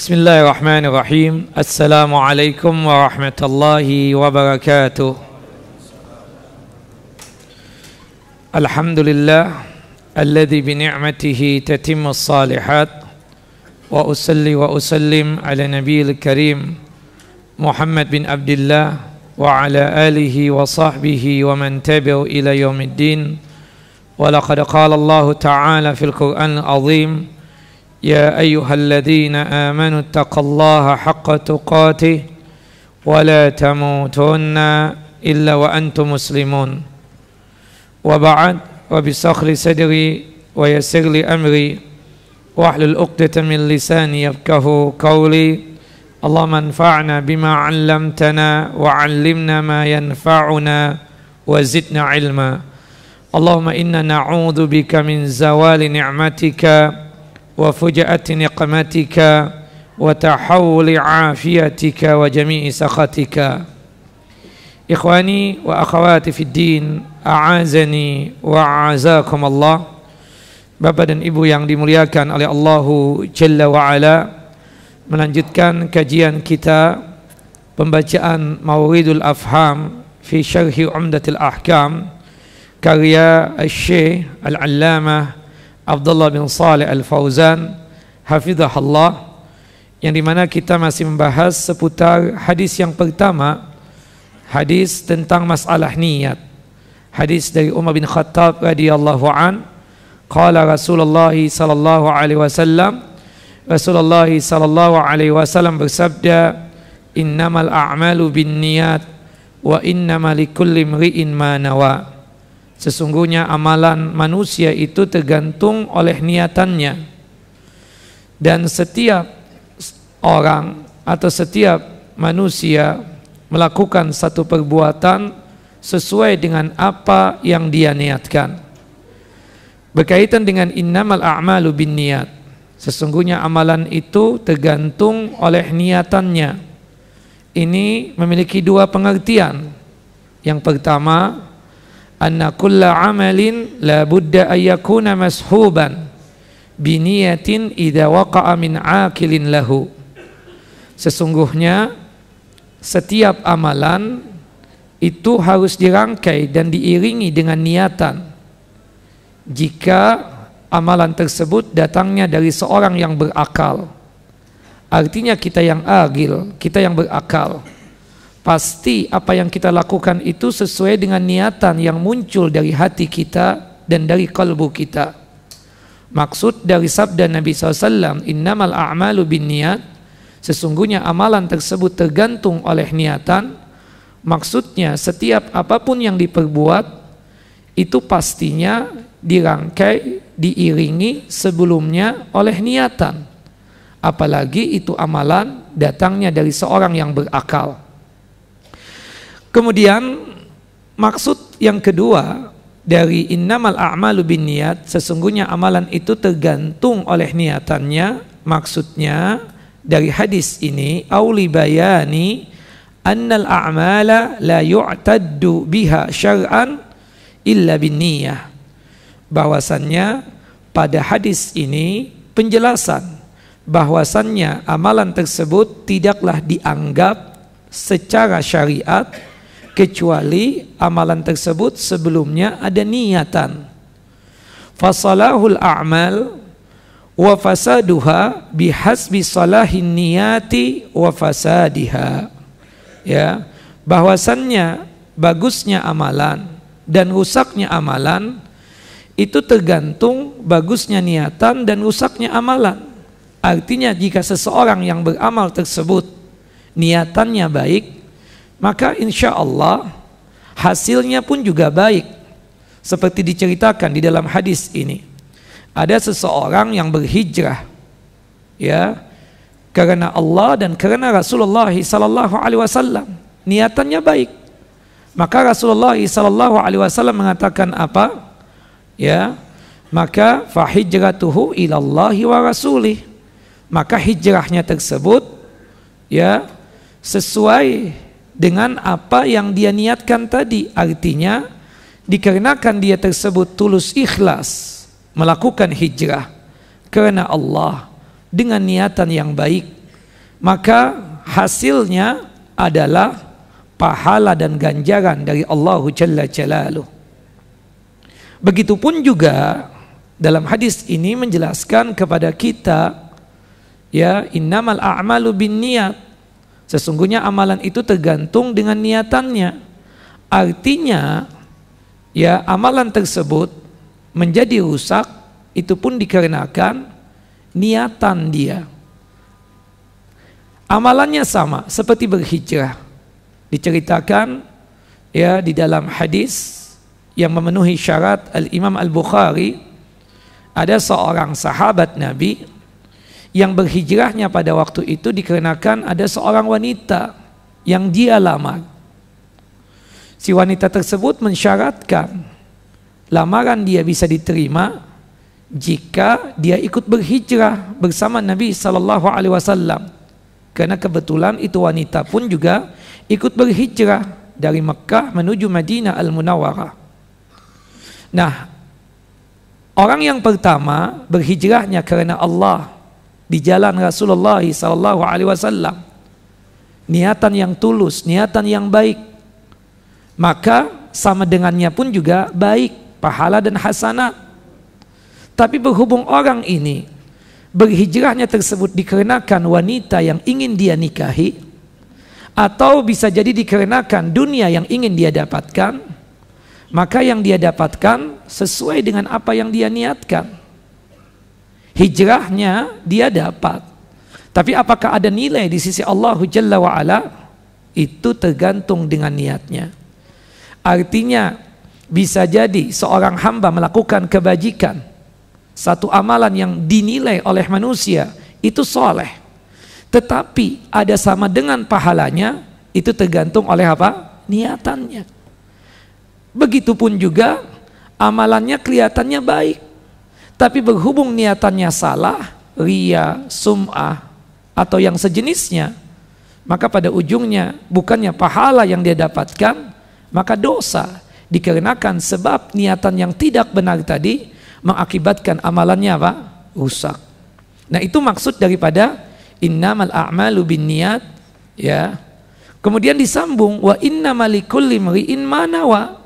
بسم الله الرحمن الرحيم السلام عليكم ورحمة الله وبركاته الحمد لله الذي بنعمته تتم الصالحات وأصلي وأسلم على نبي الكريم محمد بن عبد الله وعلى آله وصحبه ومن تبعوا إلى يوم الدين ولقد قال الله تعالى في القرآن العظيم يا ايها الذين امنوا اتقوا الله حق تقاته ولا تموتن الا وانتم مسلمون وبعد وبصخر صدري ويسر لي امري واحلل عقده من لساني يفقه قولي اللهم انفعنا بما علمتنا وعلمنا ما ينفعنا وزدنا علما اللهم انا نعوذ بك من زوال نعمتك وفجأة نقمتك وتحول عافيتك وجميع سخطك إخواني وأخواتي في الدين أعازني وأعزاكم الله Bapak dan yang dimuliakan oleh Allahu Jalla wa'ala Melanjutkan kajian kita Pembacaan Mawridul Afham Fi Syarhi Umdatil Ahkam Karya Al-Syekh Al-Allamah Abdullah bin Saleh Al-Fauzan Allah, yang dimana kita masih membahas seputar hadis yang pertama hadis tentang masalah niat hadis dari Umar bin Khattab radhiyallahu an qala Rasulullah sallallahu alaihi wasallam Rasulullah sallallahu alaihi wasallam bersabda innamal a'malu bil-niat, wa innamal likulli imri'in ma nawa Sesungguhnya amalan manusia itu tergantung oleh niatannya. Dan setiap orang atau setiap manusia melakukan satu perbuatan sesuai dengan apa yang dia niatkan. Berkaitan dengan innamal a'malu bin niat. Sesungguhnya amalan itu tergantung oleh niatannya. Ini memiliki dua pengertian. Yang pertama, anna kulla amalin la budda ayyakuna mashuban biniyatin idha waqa'a min akilin lahu sesungguhnya setiap amalan itu harus dirangkai dan diiringi dengan niatan jika amalan tersebut datangnya dari seorang yang berakal artinya kita yang agil kita yang berakal pasti apa yang kita lakukan itu sesuai dengan niatan yang muncul dari hati kita dan dari kalbu kita. Maksud dari sabda Nabi SAW, innamal a'malu bin niat, sesungguhnya amalan tersebut tergantung oleh niatan, maksudnya setiap apapun yang diperbuat, itu pastinya dirangkai, diiringi sebelumnya oleh niatan. Apalagi itu amalan datangnya dari seorang yang berakal. Kemudian maksud yang kedua dari innamal a'malu bin niat sesungguhnya amalan itu tergantung oleh niatannya maksudnya dari hadis ini auli bayani annal a'mala la yu'taddu biha syar'an illa bin niyah bahwasannya pada hadis ini penjelasan bahwasannya amalan tersebut tidaklah dianggap secara syariat kecuali amalan tersebut sebelumnya ada niatan. Fasalahul a'mal wa fasaduha bihasbi salahin niyati wa fasadiha. Ya, bahwasannya bagusnya amalan dan rusaknya amalan itu tergantung bagusnya niatan dan rusaknya amalan. Artinya jika seseorang yang beramal tersebut niatannya baik, maka insya Allah hasilnya pun juga baik. Seperti diceritakan di dalam hadis ini. Ada seseorang yang berhijrah ya karena Allah dan karena Rasulullah sallallahu alaihi wasallam. Niatannya baik. Maka Rasulullah sallallahu alaihi wasallam mengatakan apa? Ya. Maka fahijratuhu ilallahi wa rasulih. Maka hijrahnya tersebut ya sesuai dengan apa yang dia niatkan tadi. Artinya, dikarenakan dia tersebut tulus ikhlas melakukan hijrah karena Allah dengan niatan yang baik, maka hasilnya adalah pahala dan ganjaran dari Allah Jalla Jalaluh. Begitupun juga dalam hadis ini menjelaskan kepada kita ya innamal a'malu bin Sesungguhnya amalan itu tergantung dengan niatannya. Artinya ya amalan tersebut menjadi rusak itu pun dikarenakan niatan dia. Amalannya sama seperti berhijrah. Diceritakan ya di dalam hadis yang memenuhi syarat Al-Imam Al-Bukhari ada seorang sahabat Nabi yang berhijrahnya pada waktu itu dikarenakan ada seorang wanita yang dia lamar. Si wanita tersebut mensyaratkan lamaran dia bisa diterima jika dia ikut berhijrah bersama Nabi Shallallahu Alaihi Wasallam. Karena kebetulan itu wanita pun juga ikut berhijrah dari Mekah menuju Madinah Al Munawwarah. Nah, orang yang pertama berhijrahnya karena Allah di jalan Rasulullah sallallahu alaihi wasallam. Niatan yang tulus, niatan yang baik. Maka sama dengannya pun juga baik, pahala dan hasanah. Tapi berhubung orang ini berhijrahnya tersebut dikarenakan wanita yang ingin dia nikahi atau bisa jadi dikarenakan dunia yang ingin dia dapatkan, maka yang dia dapatkan sesuai dengan apa yang dia niatkan. Hijrahnya dia dapat. Tapi apakah ada nilai di sisi Allah Jalla wa'ala? Itu tergantung dengan niatnya. Artinya bisa jadi seorang hamba melakukan kebajikan. Satu amalan yang dinilai oleh manusia itu soleh. Tetapi ada sama dengan pahalanya itu tergantung oleh apa? Niatannya. Begitupun juga amalannya kelihatannya baik tapi berhubung niatannya salah, ria, sum'ah, atau yang sejenisnya, maka pada ujungnya bukannya pahala yang dia dapatkan, maka dosa dikarenakan sebab niatan yang tidak benar tadi mengakibatkan amalannya apa? rusak. Nah, itu maksud daripada innamal a'malu niat, ya. Kemudian disambung wa innamalikul manawa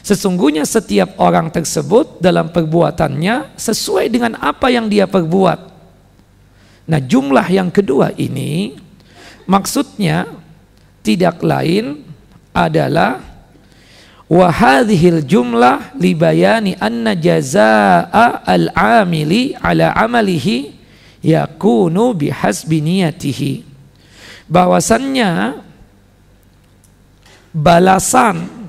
Sesungguhnya setiap orang tersebut dalam perbuatannya sesuai dengan apa yang dia perbuat. Nah jumlah yang kedua ini maksudnya tidak lain adalah wahadhil jumlah libayani anna jazaa al-amili ala amalihi yakunu bihasbi niyatihi bahwasannya balasan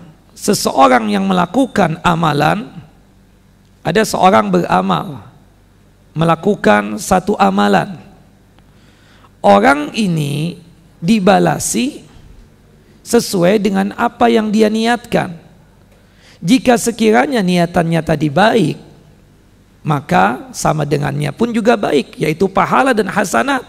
seseorang yang melakukan amalan ada seorang beramal melakukan satu amalan orang ini dibalasi sesuai dengan apa yang dia niatkan jika sekiranya niatannya tadi baik maka sama dengannya pun juga baik yaitu pahala dan hasanat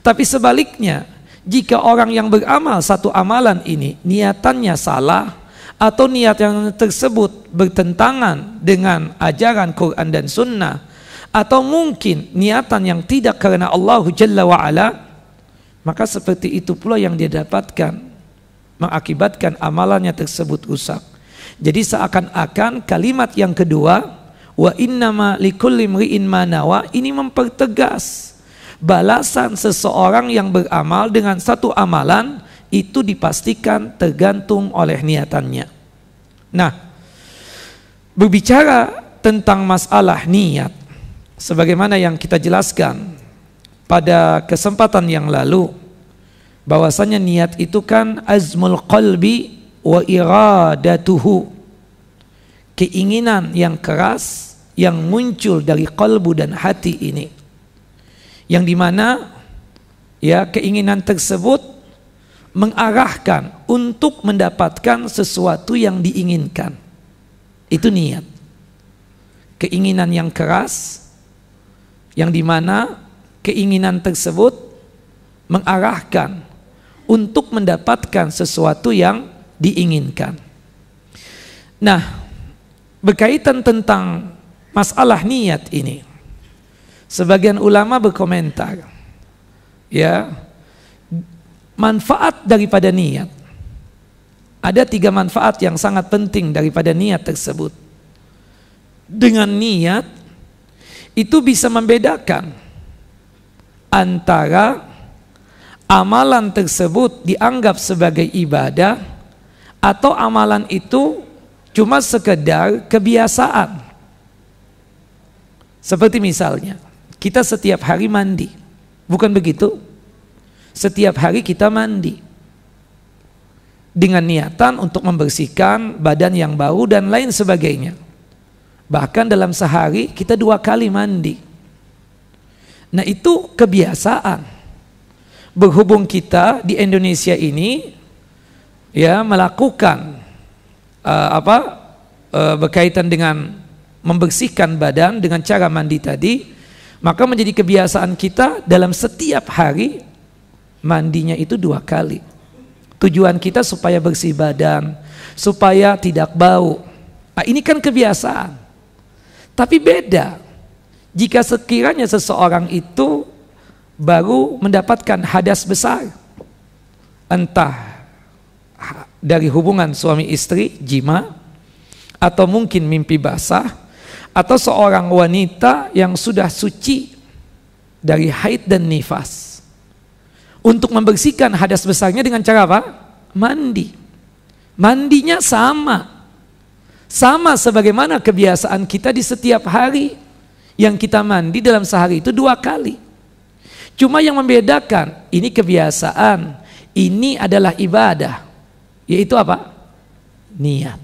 tapi sebaliknya jika orang yang beramal satu amalan ini niatannya salah atau niat yang tersebut bertentangan dengan ajaran Quran dan Sunnah atau mungkin niatan yang tidak karena Allah Jalla wa'ala maka seperti itu pula yang dia dapatkan mengakibatkan amalannya tersebut rusak jadi seakan-akan kalimat yang kedua wa innama likulli in manawa ini mempertegas balasan seseorang yang beramal dengan satu amalan itu dipastikan tergantung oleh niatannya Nah, berbicara tentang masalah niat, sebagaimana yang kita jelaskan pada kesempatan yang lalu, bahwasanya niat itu kan azmul qalbi wa iradatuhu. Keinginan yang keras yang muncul dari kalbu dan hati ini. Yang dimana ya keinginan tersebut mengarahkan untuk mendapatkan sesuatu yang diinginkan. Itu niat. Keinginan yang keras, yang dimana keinginan tersebut mengarahkan untuk mendapatkan sesuatu yang diinginkan. Nah, berkaitan tentang masalah niat ini, sebagian ulama berkomentar, ya, manfaat daripada niat. Ada tiga manfaat yang sangat penting daripada niat tersebut. Dengan niat itu bisa membedakan antara amalan tersebut dianggap sebagai ibadah atau amalan itu cuma sekedar kebiasaan. Seperti misalnya, kita setiap hari mandi. Bukan begitu? Setiap hari kita mandi dengan niatan untuk membersihkan badan yang bau dan lain sebagainya. Bahkan dalam sehari kita dua kali mandi. Nah, itu kebiasaan. Berhubung kita di Indonesia ini ya melakukan uh, apa uh, berkaitan dengan membersihkan badan dengan cara mandi tadi, maka menjadi kebiasaan kita dalam setiap hari mandinya itu dua kali. Tujuan kita supaya bersih badan, supaya tidak bau. Nah, ini kan kebiasaan. Tapi beda. Jika sekiranya seseorang itu baru mendapatkan hadas besar, entah dari hubungan suami istri, jima, atau mungkin mimpi basah, atau seorang wanita yang sudah suci dari haid dan nifas untuk membersihkan hadas besarnya dengan cara apa? Mandi. Mandinya sama. Sama sebagaimana kebiasaan kita di setiap hari yang kita mandi dalam sehari itu dua kali. Cuma yang membedakan, ini kebiasaan, ini adalah ibadah. Yaitu apa? Niat.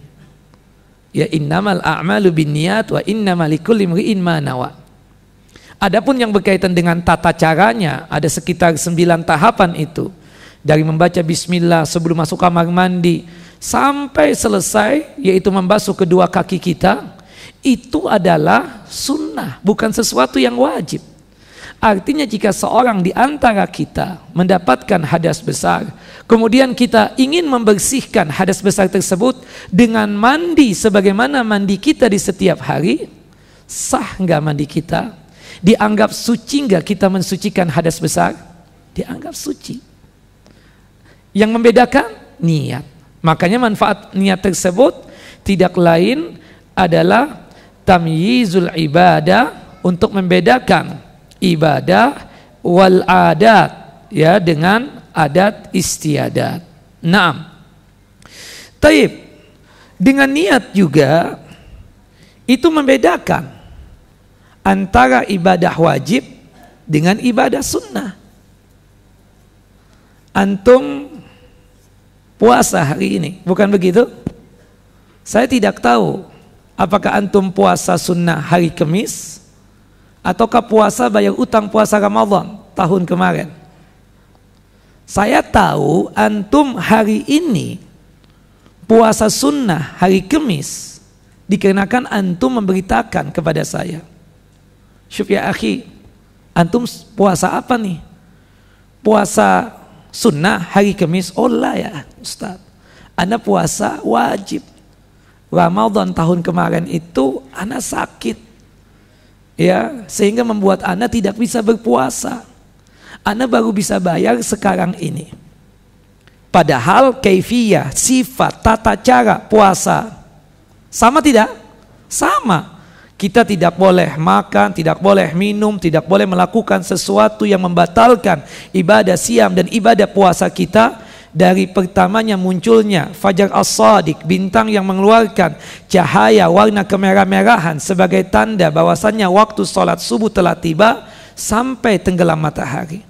Ya innamal a'malu bin niat wa innamal likulli imri'in ma Adapun yang berkaitan dengan tata caranya, ada sekitar sembilan tahapan itu. Dari membaca bismillah sebelum masuk kamar mandi, sampai selesai, yaitu membasuh kedua kaki kita, itu adalah sunnah, bukan sesuatu yang wajib. Artinya jika seorang di antara kita mendapatkan hadas besar, kemudian kita ingin membersihkan hadas besar tersebut dengan mandi sebagaimana mandi kita di setiap hari, sah nggak mandi kita? Dianggap suci enggak kita mensucikan hadas besar? Dianggap suci. Yang membedakan niat. Makanya manfaat niat tersebut tidak lain adalah tamyizul ibadah untuk membedakan ibadah wal adat ya dengan adat istiadat. Naam. Taib. Dengan niat juga itu membedakan antara ibadah wajib dengan ibadah sunnah. Antum puasa hari ini, bukan begitu? Saya tidak tahu apakah antum puasa sunnah hari Kamis ataukah puasa bayar utang puasa ramadhan tahun kemarin. Saya tahu antum hari ini puasa sunnah hari Kamis dikarenakan antum memberitakan kepada saya. Syuf ya akhi, antum puasa apa nih? Puasa sunnah hari kemis? Oh ya Ustaz. Anda puasa wajib. Ramadan tahun kemarin itu Anda sakit. Ya, sehingga membuat Anda tidak bisa berpuasa. Anda baru bisa bayar sekarang ini. Padahal kaifiyah, sifat, tata cara puasa sama tidak? Sama. Kita tidak boleh makan, tidak boleh minum, tidak boleh melakukan sesuatu yang membatalkan ibadah siam dan ibadah puasa kita dari pertamanya munculnya fajar as-sadiq bintang yang mengeluarkan cahaya warna kemerah-merahan sebagai tanda bahwasannya waktu sholat subuh telah tiba sampai tenggelam matahari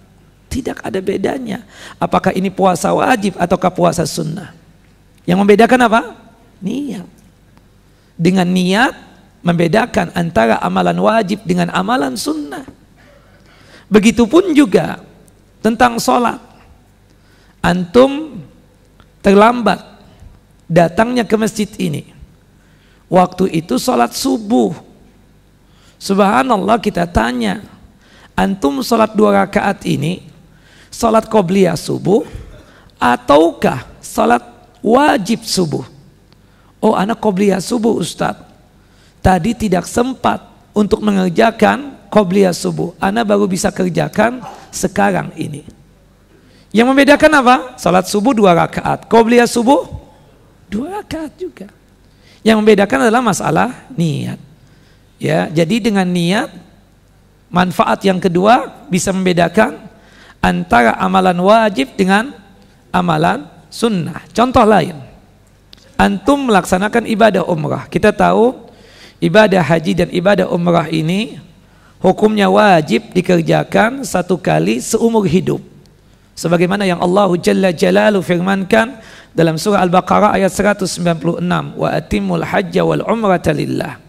tidak ada bedanya apakah ini puasa wajib ataukah puasa sunnah yang membedakan apa niat dengan niat membedakan antara amalan wajib dengan amalan sunnah. Begitupun juga tentang sholat. Antum terlambat datangnya ke masjid ini. Waktu itu sholat subuh. Subhanallah kita tanya, antum sholat dua rakaat ini, sholat qobliyah subuh, ataukah sholat wajib subuh? Oh anak qobliyah subuh Ustadz tadi tidak sempat untuk mengerjakan kobliya subuh. Anda baru bisa kerjakan sekarang ini. Yang membedakan apa? Salat subuh dua rakaat, Kobliya subuh dua rakaat juga. Yang membedakan adalah masalah niat. Ya, jadi dengan niat manfaat yang kedua bisa membedakan antara amalan wajib dengan amalan sunnah. Contoh lain, antum melaksanakan ibadah umrah. Kita tahu ibadah haji dan ibadah umrah ini hukumnya wajib dikerjakan satu kali seumur hidup. Sebagaimana yang Allah Jalla Jalalu firmankan dalam surah Al-Baqarah ayat 196, wa atimul hajja wal umrata lillah.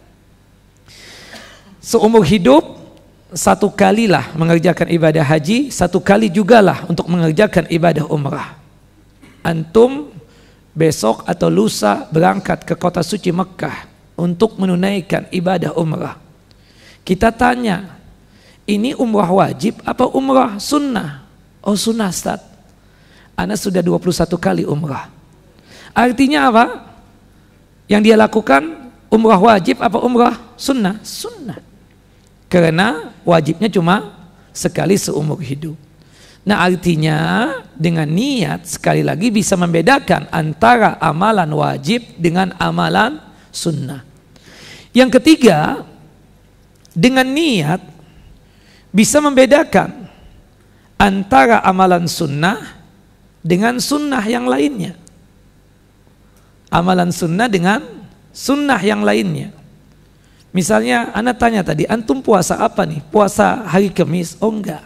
Seumur hidup satu kalilah mengerjakan ibadah haji, satu kali jugalah untuk mengerjakan ibadah umrah. Antum besok atau lusa berangkat ke kota suci Mekah untuk menunaikan ibadah umrah. Kita tanya, ini umrah wajib apa umrah sunnah? Oh sunnah Ustaz. Anda sudah 21 kali umrah. Artinya apa? Yang dia lakukan umrah wajib apa umrah sunnah? Sunnah. Karena wajibnya cuma sekali seumur hidup. Nah artinya dengan niat sekali lagi bisa membedakan antara amalan wajib dengan amalan sunnah. Yang ketiga, dengan niat bisa membedakan antara amalan sunnah dengan sunnah yang lainnya. Amalan sunnah dengan sunnah yang lainnya. Misalnya, Anda tanya tadi, antum puasa apa nih? Puasa hari Kamis? Oh enggak.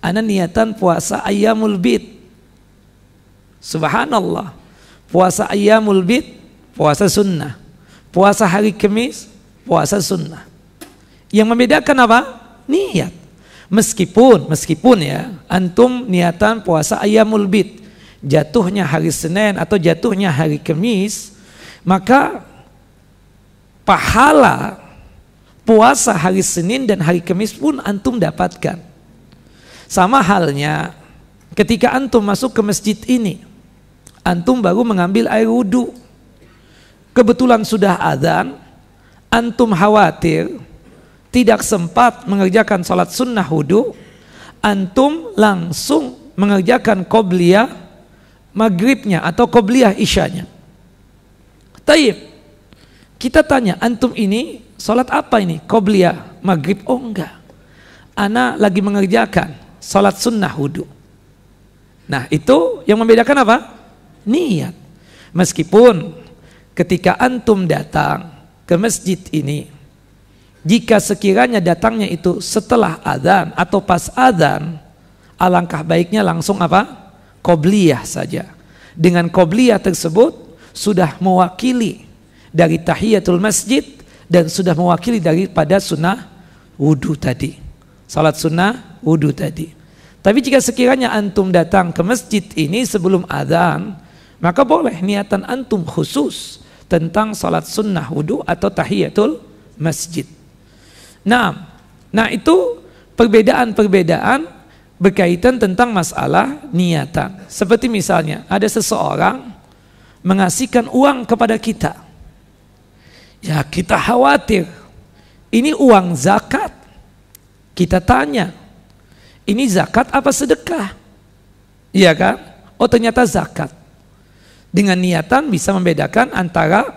Anda niatan puasa ayamul bid. Subhanallah. Puasa ayamul bid, puasa sunnah. Puasa hari Kamis, puasa sunnah. Yang membedakan apa? Niat. Meskipun, meskipun ya, antum niatan puasa ayamul bid, jatuhnya hari Senin atau jatuhnya hari Kamis, maka pahala puasa hari Senin dan hari Kamis pun antum dapatkan. Sama halnya ketika antum masuk ke masjid ini, antum baru mengambil air wudhu kebetulan sudah azan, antum khawatir tidak sempat mengerjakan sholat sunnah wudhu, antum langsung mengerjakan qobliyah maghribnya atau qobliyah isyanya. Taib. Kita tanya, antum ini sholat apa ini? Qobliyah maghrib? Oh enggak. Ana lagi mengerjakan sholat sunnah wudhu. Nah itu yang membedakan apa? Niat. Meskipun ketika antum datang ke masjid ini, jika sekiranya datangnya itu setelah adzan atau pas adzan, alangkah baiknya langsung apa? kobliyah saja. Dengan kobliyah tersebut sudah mewakili dari tahiyatul masjid dan sudah mewakili daripada sunnah wudhu tadi. Salat sunnah wudhu tadi. Tapi jika sekiranya antum datang ke masjid ini sebelum adzan, maka boleh niatan antum khusus tentang salat sunnah wudhu atau tahiyatul masjid. Nah, nah itu perbedaan-perbedaan berkaitan tentang masalah niatan. Seperti misalnya ada seseorang mengasihkan uang kepada kita. Ya kita khawatir ini uang zakat. Kita tanya, ini zakat apa sedekah? Iya kan? Oh ternyata zakat. Dengan niatan bisa membedakan antara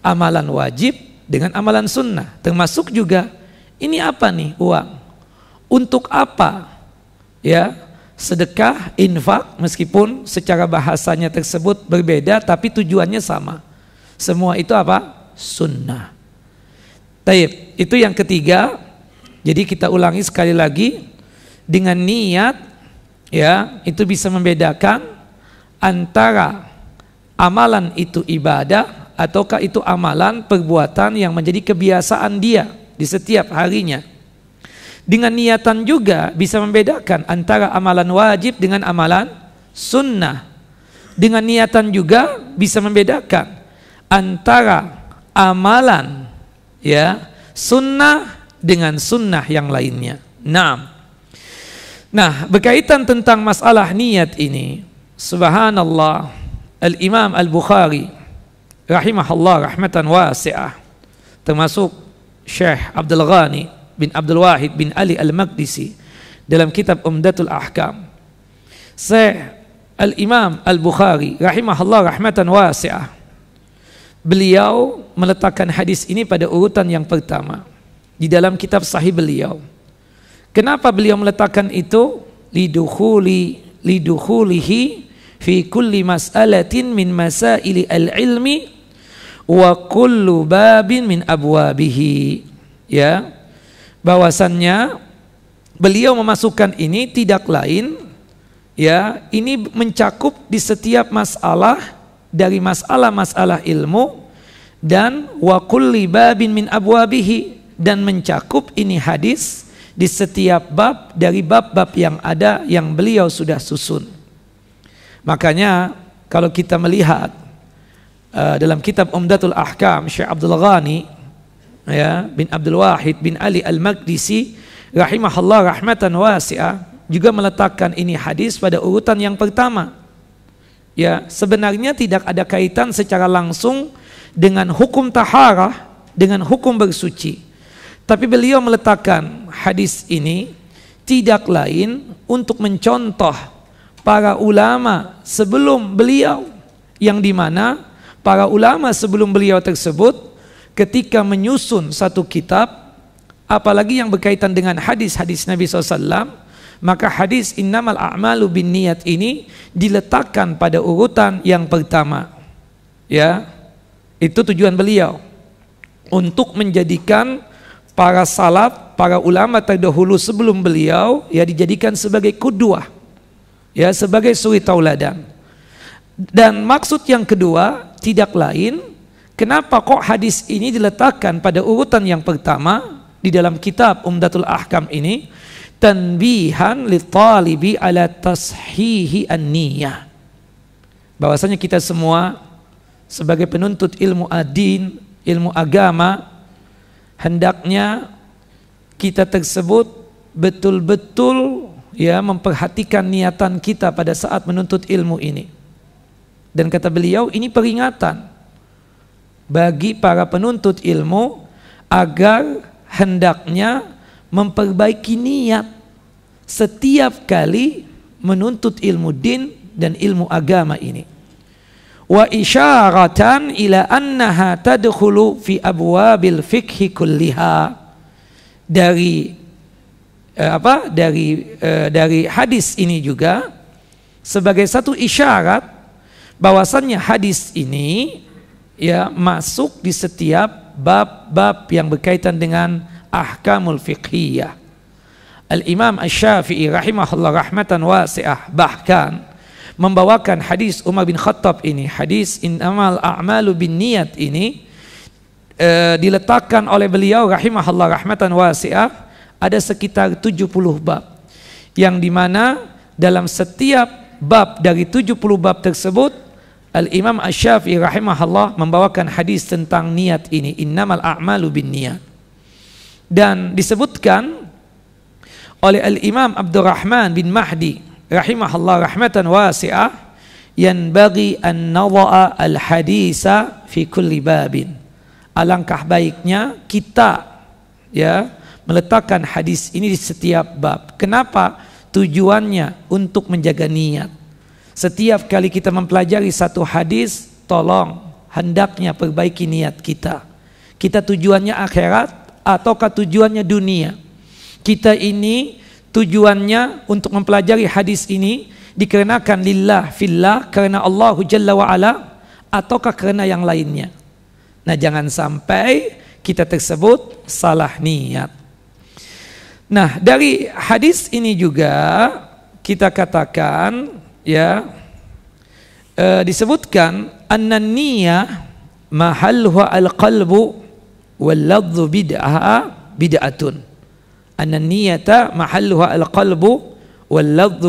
amalan wajib dengan amalan sunnah. Termasuk juga ini apa nih uang? Untuk apa? Ya, sedekah, infak meskipun secara bahasanya tersebut berbeda tapi tujuannya sama. Semua itu apa? Sunnah. Taib, itu yang ketiga. Jadi kita ulangi sekali lagi dengan niat ya, itu bisa membedakan antara amalan itu ibadah ataukah itu amalan perbuatan yang menjadi kebiasaan dia di setiap harinya. Dengan niatan juga bisa membedakan antara amalan wajib dengan amalan sunnah. Dengan niatan juga bisa membedakan antara amalan ya sunnah dengan sunnah yang lainnya. Nah, nah berkaitan tentang masalah niat ini, subhanallah Al-Imam Al-Bukhari rahimahullah rahmatan wasi'ah termasuk Syekh Abdul Ghani bin Abdul Wahid bin Ali Al-Maqdisi dalam kitab Umdatul Ahkam Syekh Al-Imam Al-Bukhari rahimahullah rahmatan wasi'ah beliau meletakkan hadis ini pada urutan yang pertama di dalam kitab sahih beliau kenapa beliau meletakkan itu lidukhuli liduhulihi fi kulli mas'alatin min masaili al-ilmi wa kullu babin min abwabihi ya bahwasannya beliau memasukkan ini tidak lain ya ini mencakup di setiap masalah dari masalah-masalah ilmu dan wa kulli babin min abwabihi dan mencakup ini hadis di setiap bab dari bab-bab yang ada yang beliau sudah susun. Makanya kalau kita melihat uh, dalam kitab Umdatul Ahkam Syekh Abdul Ghani ya bin Abdul Wahid bin Ali Al-Maqdisi rahimahullah rahmatan wasi'ah juga meletakkan ini hadis pada urutan yang pertama. Ya, sebenarnya tidak ada kaitan secara langsung dengan hukum taharah dengan hukum bersuci. Tapi beliau meletakkan hadis ini tidak lain untuk mencontoh para ulama sebelum beliau yang mana para ulama sebelum beliau tersebut ketika menyusun satu kitab apalagi yang berkaitan dengan hadis-hadis Nabi SAW maka hadis innamal a'malu bin niat ini diletakkan pada urutan yang pertama ya itu tujuan beliau untuk menjadikan para salaf para ulama terdahulu sebelum beliau ya dijadikan sebagai kuduah ya sebagai suwi tauladan. Dan maksud yang kedua tidak lain kenapa kok hadis ini diletakkan pada urutan yang pertama di dalam kitab Umdatul Ahkam ini tanbihan li talibi ala tashihi an-niyah. Bahwasanya kita semua sebagai penuntut ilmu adin, ilmu agama hendaknya kita tersebut betul-betul ya memperhatikan niatan kita pada saat menuntut ilmu ini. Dan kata beliau ini peringatan bagi para penuntut ilmu agar hendaknya memperbaiki niat setiap kali menuntut ilmu din dan ilmu agama ini. Wa isyaratan ila annaha tadkhulu fi abwabil fikhi kulliha. Dari eh, apa dari eh, dari hadis ini juga sebagai satu isyarat bahwasannya hadis ini ya masuk di setiap bab-bab yang berkaitan dengan ahkamul fiqhiyah. Al-Imam Asy-Syafi'i rahimahullah rahmatan wasi'ah bahkan membawakan hadis Umar bin Khattab ini, hadis innamal a'malu bin niat ini e, diletakkan oleh beliau rahimahullah rahmatan wasi'ah ada sekitar 70 bab yang dimana dalam setiap bab dari 70 bab tersebut Al-Imam Ash-Syafi'i rahimahullah membawakan hadis tentang niat ini innamal a'malu bin niat dan disebutkan oleh Al-Imam Abdurrahman bin Mahdi rahimahullah rahmatan wasi'ah bagi an nadha'a al-hadisa fi kulli babin alangkah baiknya kita ya meletakkan hadis ini di setiap bab. Kenapa? Tujuannya untuk menjaga niat. Setiap kali kita mempelajari satu hadis, tolong hendaknya perbaiki niat kita. Kita tujuannya akhirat ataukah tujuannya dunia? Kita ini tujuannya untuk mempelajari hadis ini dikarenakan lillah fillah karena Allah Jalla wa ala ataukah karena yang lainnya. Nah, jangan sampai kita tersebut salah niat. Nah, dari hadis ini juga kita katakan ya e, disebutkan annaniya mahalluha al-qalbu bid'ah bid'atun. Annaniyata mahalluha al-qalbu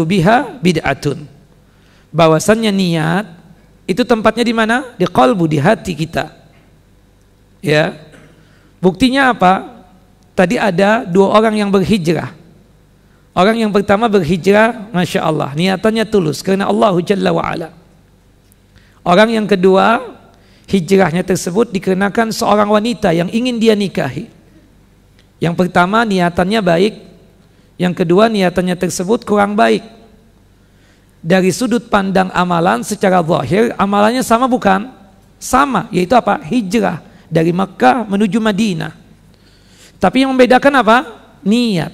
biha bid'atun. Bahwasannya niat itu tempatnya di mana? Di qalbu, di hati kita. Ya. Buktinya apa? tadi ada dua orang yang berhijrah. Orang yang pertama berhijrah, Masya Allah, niatannya tulus karena Allah Jalla ala. Orang yang kedua, hijrahnya tersebut dikarenakan seorang wanita yang ingin dia nikahi. Yang pertama niatannya baik, yang kedua niatannya tersebut kurang baik. Dari sudut pandang amalan secara zahir, amalannya sama bukan? Sama, yaitu apa? Hijrah dari Mekah menuju Madinah. Tapi yang membedakan apa? Niat.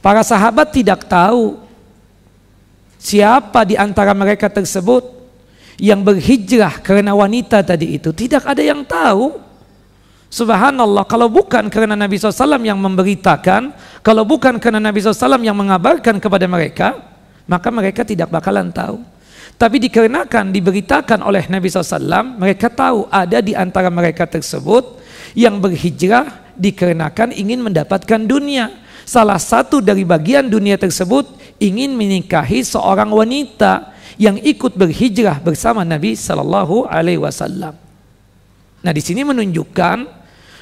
Para sahabat tidak tahu siapa di antara mereka tersebut yang berhijrah karena wanita tadi itu. Tidak ada yang tahu. Subhanallah, kalau bukan karena Nabi SAW yang memberitakan, kalau bukan karena Nabi SAW yang mengabarkan kepada mereka, maka mereka tidak bakalan tahu. Tapi dikarenakan diberitakan oleh Nabi SAW, mereka tahu ada di antara mereka tersebut yang berhijrah Dikarenakan ingin mendapatkan dunia. Salah satu dari bagian dunia tersebut ingin menikahi seorang wanita yang ikut berhijrah bersama Nabi Shallallahu Alaihi Wasallam. Nah, di sini menunjukkan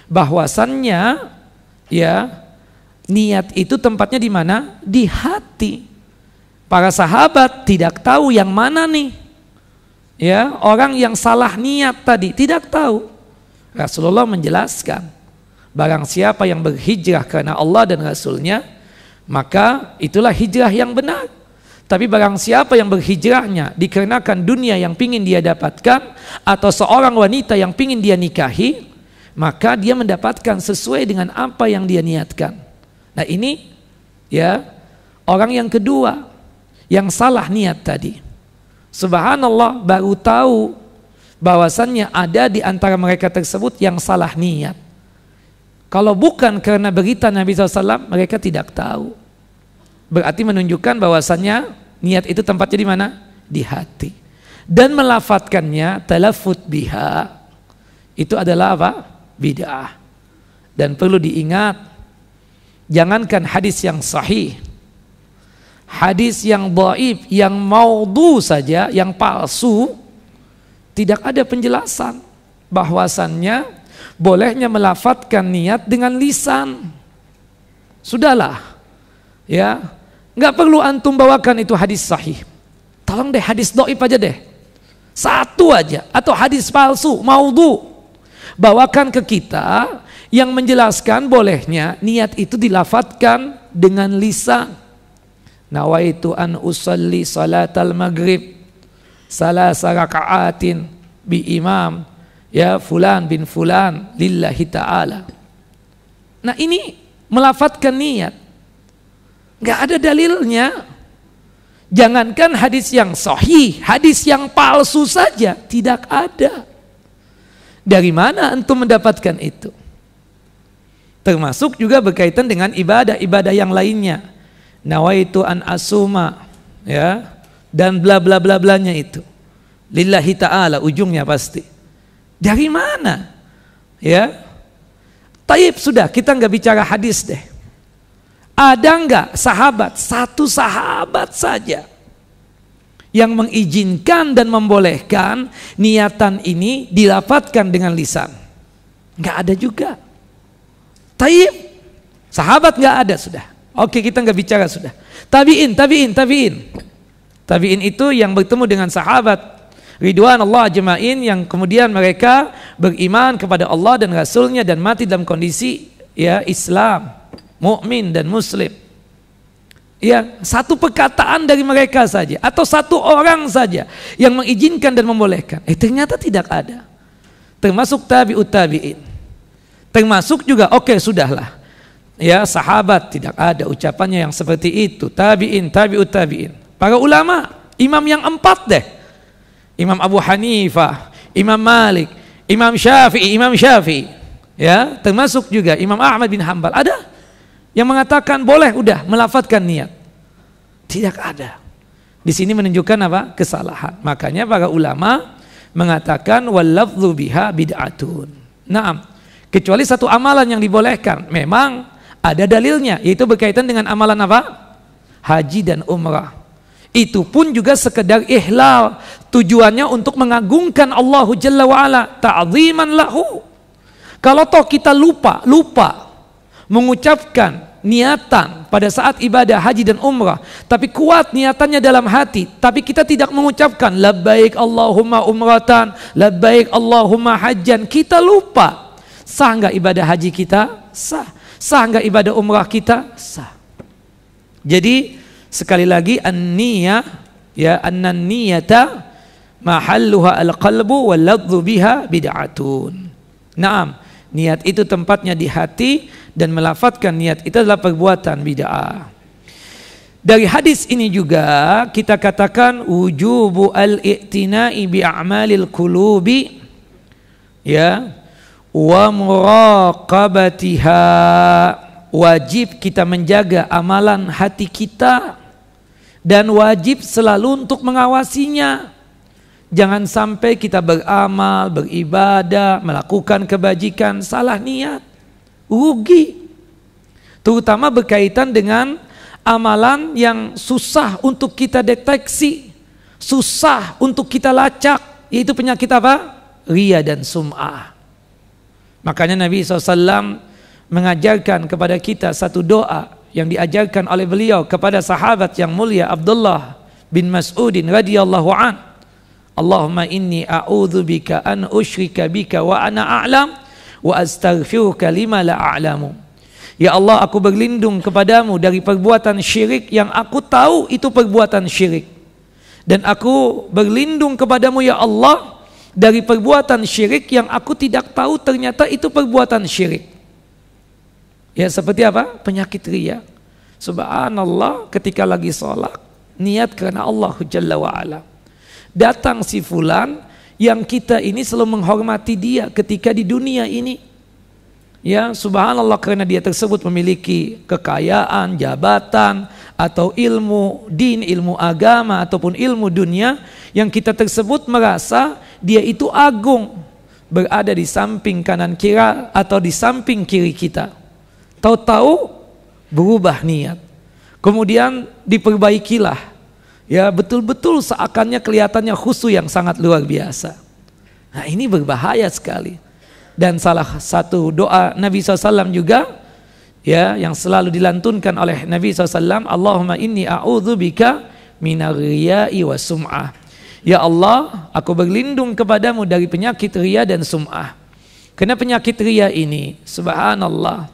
bahwasannya ya niat itu tempatnya di mana? Di hati. Para sahabat tidak tahu yang mana nih. Ya, orang yang salah niat tadi tidak tahu. Rasulullah menjelaskan Barang siapa yang berhijrah karena Allah dan Rasulnya, maka itulah hijrah yang benar. Tapi barang siapa yang berhijrahnya dikarenakan dunia yang pingin dia dapatkan atau seorang wanita yang pingin dia nikahi, maka dia mendapatkan sesuai dengan apa yang dia niatkan. Nah ini ya orang yang kedua yang salah niat tadi. Subhanallah baru tahu bahwasannya ada di antara mereka tersebut yang salah niat. Kalau bukan karena berita Nabi SAW, mereka tidak tahu. Berarti menunjukkan bahwasannya niat itu tempatnya di mana? Di hati. Dan melafatkannya, talafut biha. Itu adalah apa? Bid'ah. Dan perlu diingat, jangankan hadis yang sahih, hadis yang baib, yang maudhu saja, yang palsu, tidak ada penjelasan bahwasannya bolehnya melafatkan niat dengan lisan. Sudahlah. Ya. Nggak perlu antum bawakan itu hadis sahih. Tolong deh hadis doib aja deh. Satu aja. Atau hadis palsu, maudhu. Bawakan ke kita yang menjelaskan bolehnya niat itu dilafatkan dengan lisan. Nawaitu an usalli salatal maghrib salah rakaatin bi imam ya fulan bin fulan lillahi ta'ala nah ini melafatkan niat gak ada dalilnya jangankan hadis yang sahih hadis yang palsu saja tidak ada dari mana antum mendapatkan itu termasuk juga berkaitan dengan ibadah-ibadah yang lainnya nawaitu an asuma ya dan bla bla bla blanya itu lillahi taala ujungnya pasti dari mana? Ya. Taib sudah, kita nggak bicara hadis deh. Ada nggak sahabat, satu sahabat saja yang mengizinkan dan membolehkan niatan ini dilapatkan dengan lisan? Nggak ada juga. Taib, sahabat nggak ada sudah. Oke kita nggak bicara sudah. Tabiin, tabiin, tabiin. Tabiin itu yang bertemu dengan sahabat ridwan Allah jemain yang kemudian mereka beriman kepada Allah dan Rasulnya dan mati dalam kondisi ya Islam, mukmin dan Muslim. Ya, satu perkataan dari mereka saja atau satu orang saja yang mengizinkan dan membolehkan. Eh ternyata tidak ada. Termasuk tabi'ut tabi'in. Termasuk juga oke okay, sudahlah ya sahabat tidak ada ucapannya yang seperti itu tabiin tabiut tabiin para ulama imam yang empat deh Imam Abu Hanifah, Imam Malik, Imam Syafi'i, Imam Syafi'i. Ya, termasuk juga Imam Ahmad bin Hambal. Ada yang mengatakan boleh udah melafatkan niat. Tidak ada. Di sini menunjukkan apa? Kesalahan. Makanya para ulama mengatakan walafzu biha bid'atun. Naam. Kecuali satu amalan yang dibolehkan. Memang ada dalilnya yaitu berkaitan dengan amalan apa? Haji dan umrah. Itu pun juga sekedar ihlal. Tujuannya untuk mengagungkan Allahu Jalla wa'ala. Ta'ziman lahu. Kalau toh kita lupa, lupa mengucapkan niatan pada saat ibadah haji dan umrah, tapi kuat niatannya dalam hati, tapi kita tidak mengucapkan labbaik Allahumma umratan, labbaik Allahumma hajjan, kita lupa. Sah nggak ibadah haji kita? Sah. Sah nggak ibadah umrah kita? Sah. Jadi Sekali lagi an ya an-niyata mahalluha al-qalbu wal biha bid'atun. Naam, niat itu tempatnya di hati dan melafatkan niat itu adalah perbuatan bid'ah. Dari hadis ini juga kita katakan wujubu al-i'tina'i bi'amalil kulubi ya wa muraqabatiha wajib kita menjaga amalan hati kita dan wajib selalu untuk mengawasinya. Jangan sampai kita beramal, beribadah, melakukan kebajikan, salah niat, rugi. Terutama berkaitan dengan amalan yang susah untuk kita deteksi, susah untuk kita lacak, yaitu penyakit apa? Ria dan sum'ah. Makanya Nabi SAW mengajarkan kepada kita satu doa yang diajarkan oleh beliau kepada sahabat yang mulia Abdullah bin Mas'udin radhiyallahu an. Allahumma inni a'udzu bika an usyrika bika wa ana a'lam wa astaghfiruka lima la a'lamu. Ya Allah, aku berlindung kepadamu dari perbuatan syirik yang aku tahu itu perbuatan syirik. Dan aku berlindung kepadamu ya Allah dari perbuatan syirik yang aku tidak tahu ternyata itu perbuatan syirik. Ya seperti apa? Penyakit ria. Subhanallah ketika lagi sholat, niat karena Allah Jalla wa'ala. Datang si fulan yang kita ini selalu menghormati dia ketika di dunia ini. Ya subhanallah karena dia tersebut memiliki kekayaan, jabatan, atau ilmu din, ilmu agama, ataupun ilmu dunia yang kita tersebut merasa dia itu agung berada di samping kanan kira atau di samping kiri kita. Tahu-tahu berubah niat. Kemudian diperbaikilah. Ya betul-betul seakannya kelihatannya khusu yang sangat luar biasa. Nah ini berbahaya sekali. Dan salah satu doa Nabi SAW juga ya yang selalu dilantunkan oleh Nabi SAW Allahumma inni a'udhu bika minariyai wa sum'ah Ya Allah aku berlindung kepadamu dari penyakit ria dan sum'ah Kena penyakit ria ini subhanallah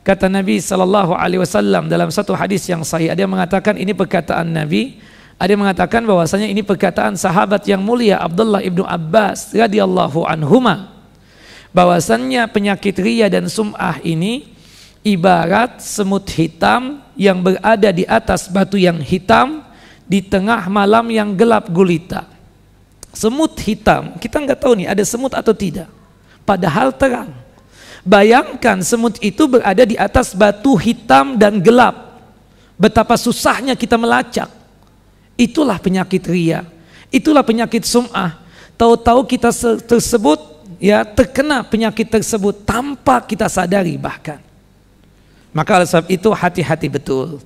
Kata Nabi sallallahu alaihi wasallam dalam satu hadis yang sahih, ada yang mengatakan ini perkataan Nabi, ada yang mengatakan bahwasanya ini perkataan sahabat yang mulia Abdullah ibnu Abbas radhiyallahu anhuma. Bahwasannya penyakit ria dan sum'ah ini ibarat semut hitam yang berada di atas batu yang hitam di tengah malam yang gelap gulita. Semut hitam, kita nggak tahu nih ada semut atau tidak. Padahal terang Bayangkan semut itu berada di atas batu hitam dan gelap. Betapa susahnya kita melacak. Itulah penyakit ria. Itulah penyakit sum'ah. Tahu-tahu kita tersebut ya terkena penyakit tersebut tanpa kita sadari bahkan. Maka oleh sebab itu hati-hati betul.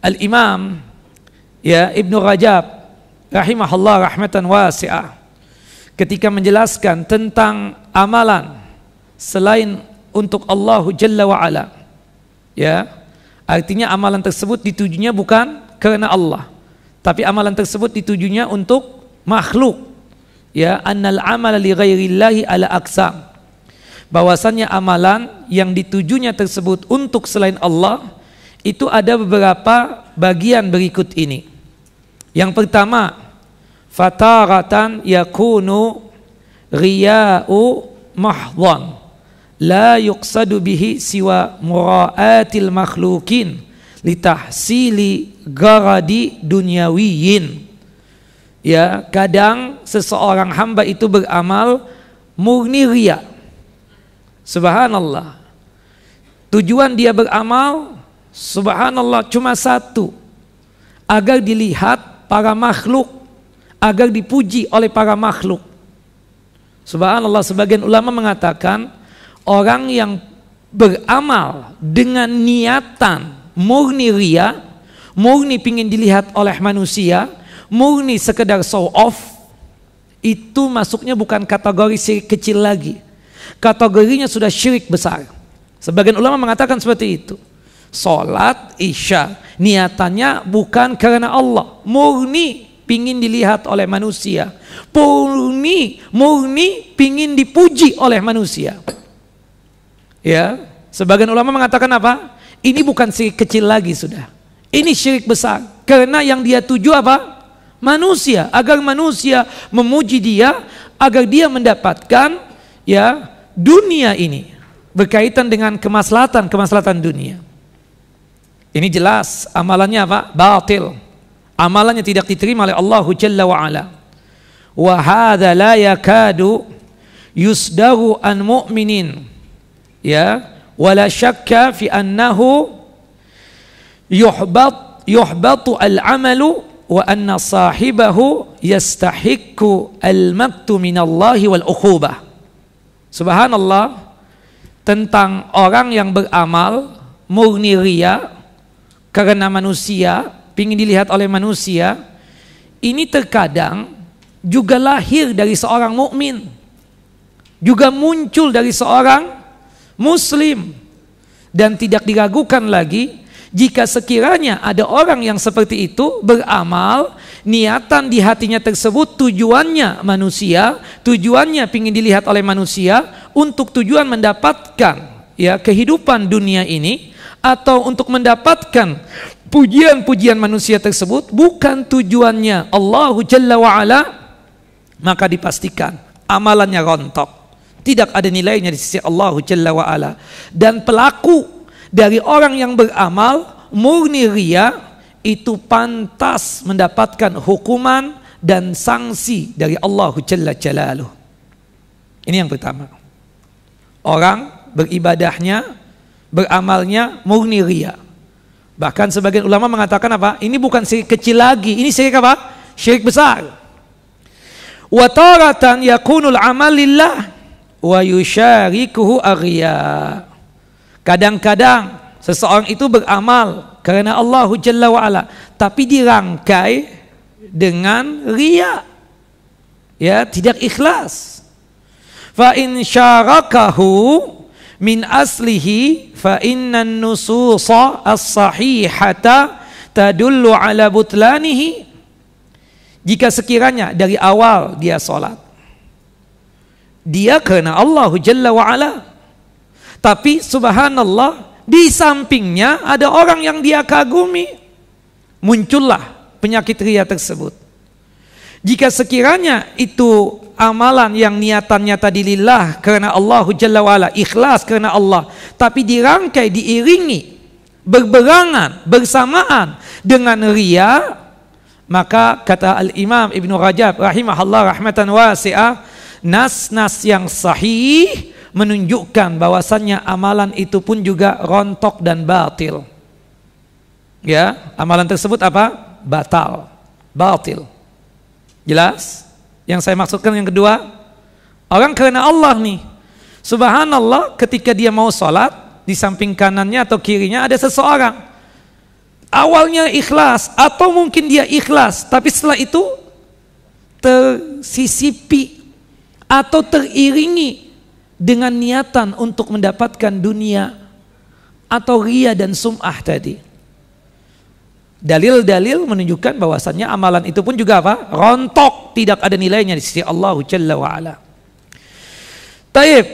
Al-Imam ya Ibnu Rajab rahimahullah rahmatan wasi'ah ketika menjelaskan tentang amalan selain untuk Allah Jalla wa ala. Ya. Artinya amalan tersebut ditujunya bukan karena Allah, tapi amalan tersebut ditujunya untuk makhluk. Ya, annal amala li ghairillahi ala aksam. Bahwasannya amalan yang ditujunya tersebut untuk selain Allah itu ada beberapa bagian berikut ini. Yang pertama, fataratan yakunu riya'u mahdhan la yuqsadu bihi siwa mura'atil makhlukin litahsili garadi dunyawiyin ya kadang seseorang hamba itu beramal murni ria subhanallah tujuan dia beramal subhanallah cuma satu agar dilihat para makhluk agar dipuji oleh para makhluk subhanallah sebagian ulama mengatakan orang yang beramal dengan niatan murni ria, murni pingin dilihat oleh manusia, murni sekedar show off, itu masuknya bukan kategori syirik kecil lagi. Kategorinya sudah syirik besar. Sebagian ulama mengatakan seperti itu. Salat isya niatannya bukan karena Allah, murni pingin dilihat oleh manusia, murni murni pingin dipuji oleh manusia. Ya, sebagian ulama mengatakan apa? Ini bukan syirik kecil lagi sudah. Ini syirik besar. Karena yang dia tuju apa? Manusia, agar manusia memuji dia, agar dia mendapatkan ya dunia ini berkaitan dengan kemaslahatan kemaslahatan dunia. Ini jelas amalannya apa? Batil. Amalannya tidak diterima oleh Allah Jalla wa ala. Wa hadza la yakadu yusdaru an mu'minin ya wala syakka fi annahu yuhbat yuhbatu al-amalu wa anna sahibahu yastahiqqu al-maktu minallahi wal ukhubah subhanallah tentang orang yang beramal murni ria karena manusia ingin dilihat oleh manusia ini terkadang juga lahir dari seorang mukmin juga muncul dari seorang muslim dan tidak diragukan lagi jika sekiranya ada orang yang seperti itu beramal, niatan di hatinya tersebut tujuannya manusia, tujuannya ingin dilihat oleh manusia untuk tujuan mendapatkan ya kehidupan dunia ini atau untuk mendapatkan pujian-pujian manusia tersebut bukan tujuannya Allahu Jalla wa'ala maka dipastikan amalannya rontok tidak ada nilainya di sisi Allah Jalla wa ala. Dan pelaku dari orang yang beramal murni ria itu pantas mendapatkan hukuman dan sanksi dari Allah Jalla Jalaluh. Ini yang pertama. Orang beribadahnya, beramalnya murni ria. Bahkan sebagian ulama mengatakan apa? Ini bukan syirik kecil lagi, ini syirik apa? Syirik besar. Wataratan yakunul amalillah wa yusharikuhu arya. Kadang-kadang seseorang itu beramal karena Allah Jalla wa ala, tapi dirangkai dengan riya. Ya, tidak ikhlas. Fa in syarakahu min aslihi fa innan nususa as-sahihata tadullu ala butlanihi. Jika sekiranya dari awal dia sholat dia karena Allah Jalla Ala, tapi subhanallah di sampingnya ada orang yang dia kagumi muncullah penyakit ria tersebut jika sekiranya itu amalan yang niatannya tadi lillah karena Allah Jalla Ala, ikhlas karena Allah, tapi dirangkai, diiringi, berberangan, bersamaan dengan ria, maka kata Al-Imam Ibn Rajab rahimahullah rahmatan wasi'ah, nas-nas yang sahih menunjukkan bahwasannya amalan itu pun juga rontok dan batil. Ya, amalan tersebut apa? Batal, batil. Jelas? Yang saya maksudkan yang kedua, orang karena Allah nih. Subhanallah, ketika dia mau sholat, di samping kanannya atau kirinya ada seseorang. Awalnya ikhlas, atau mungkin dia ikhlas, tapi setelah itu tersisipi atau teriringi dengan niatan untuk mendapatkan dunia atau ria dan sum'ah tadi. Dalil-dalil menunjukkan bahwasannya amalan itu pun juga apa? Rontok, tidak ada nilainya di sisi Allah Jalla wa'ala. Taib.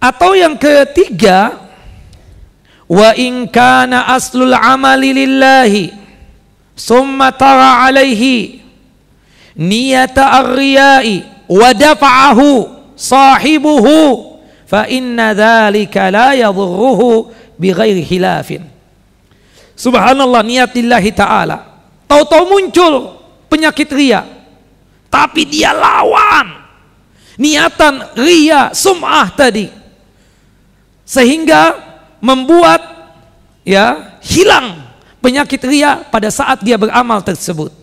Atau yang ketiga, wa in kana aslul amali lillahi summa tara alaihi niyata arriyai wadafa'ahu sahibuhu fa inna dzalika la yadhurruhu bighairi hilafin subhanallah niatillahi taala tahu-tahu muncul penyakit ria tapi dia lawan niatan ria sum'ah tadi sehingga membuat ya hilang penyakit ria pada saat dia beramal tersebut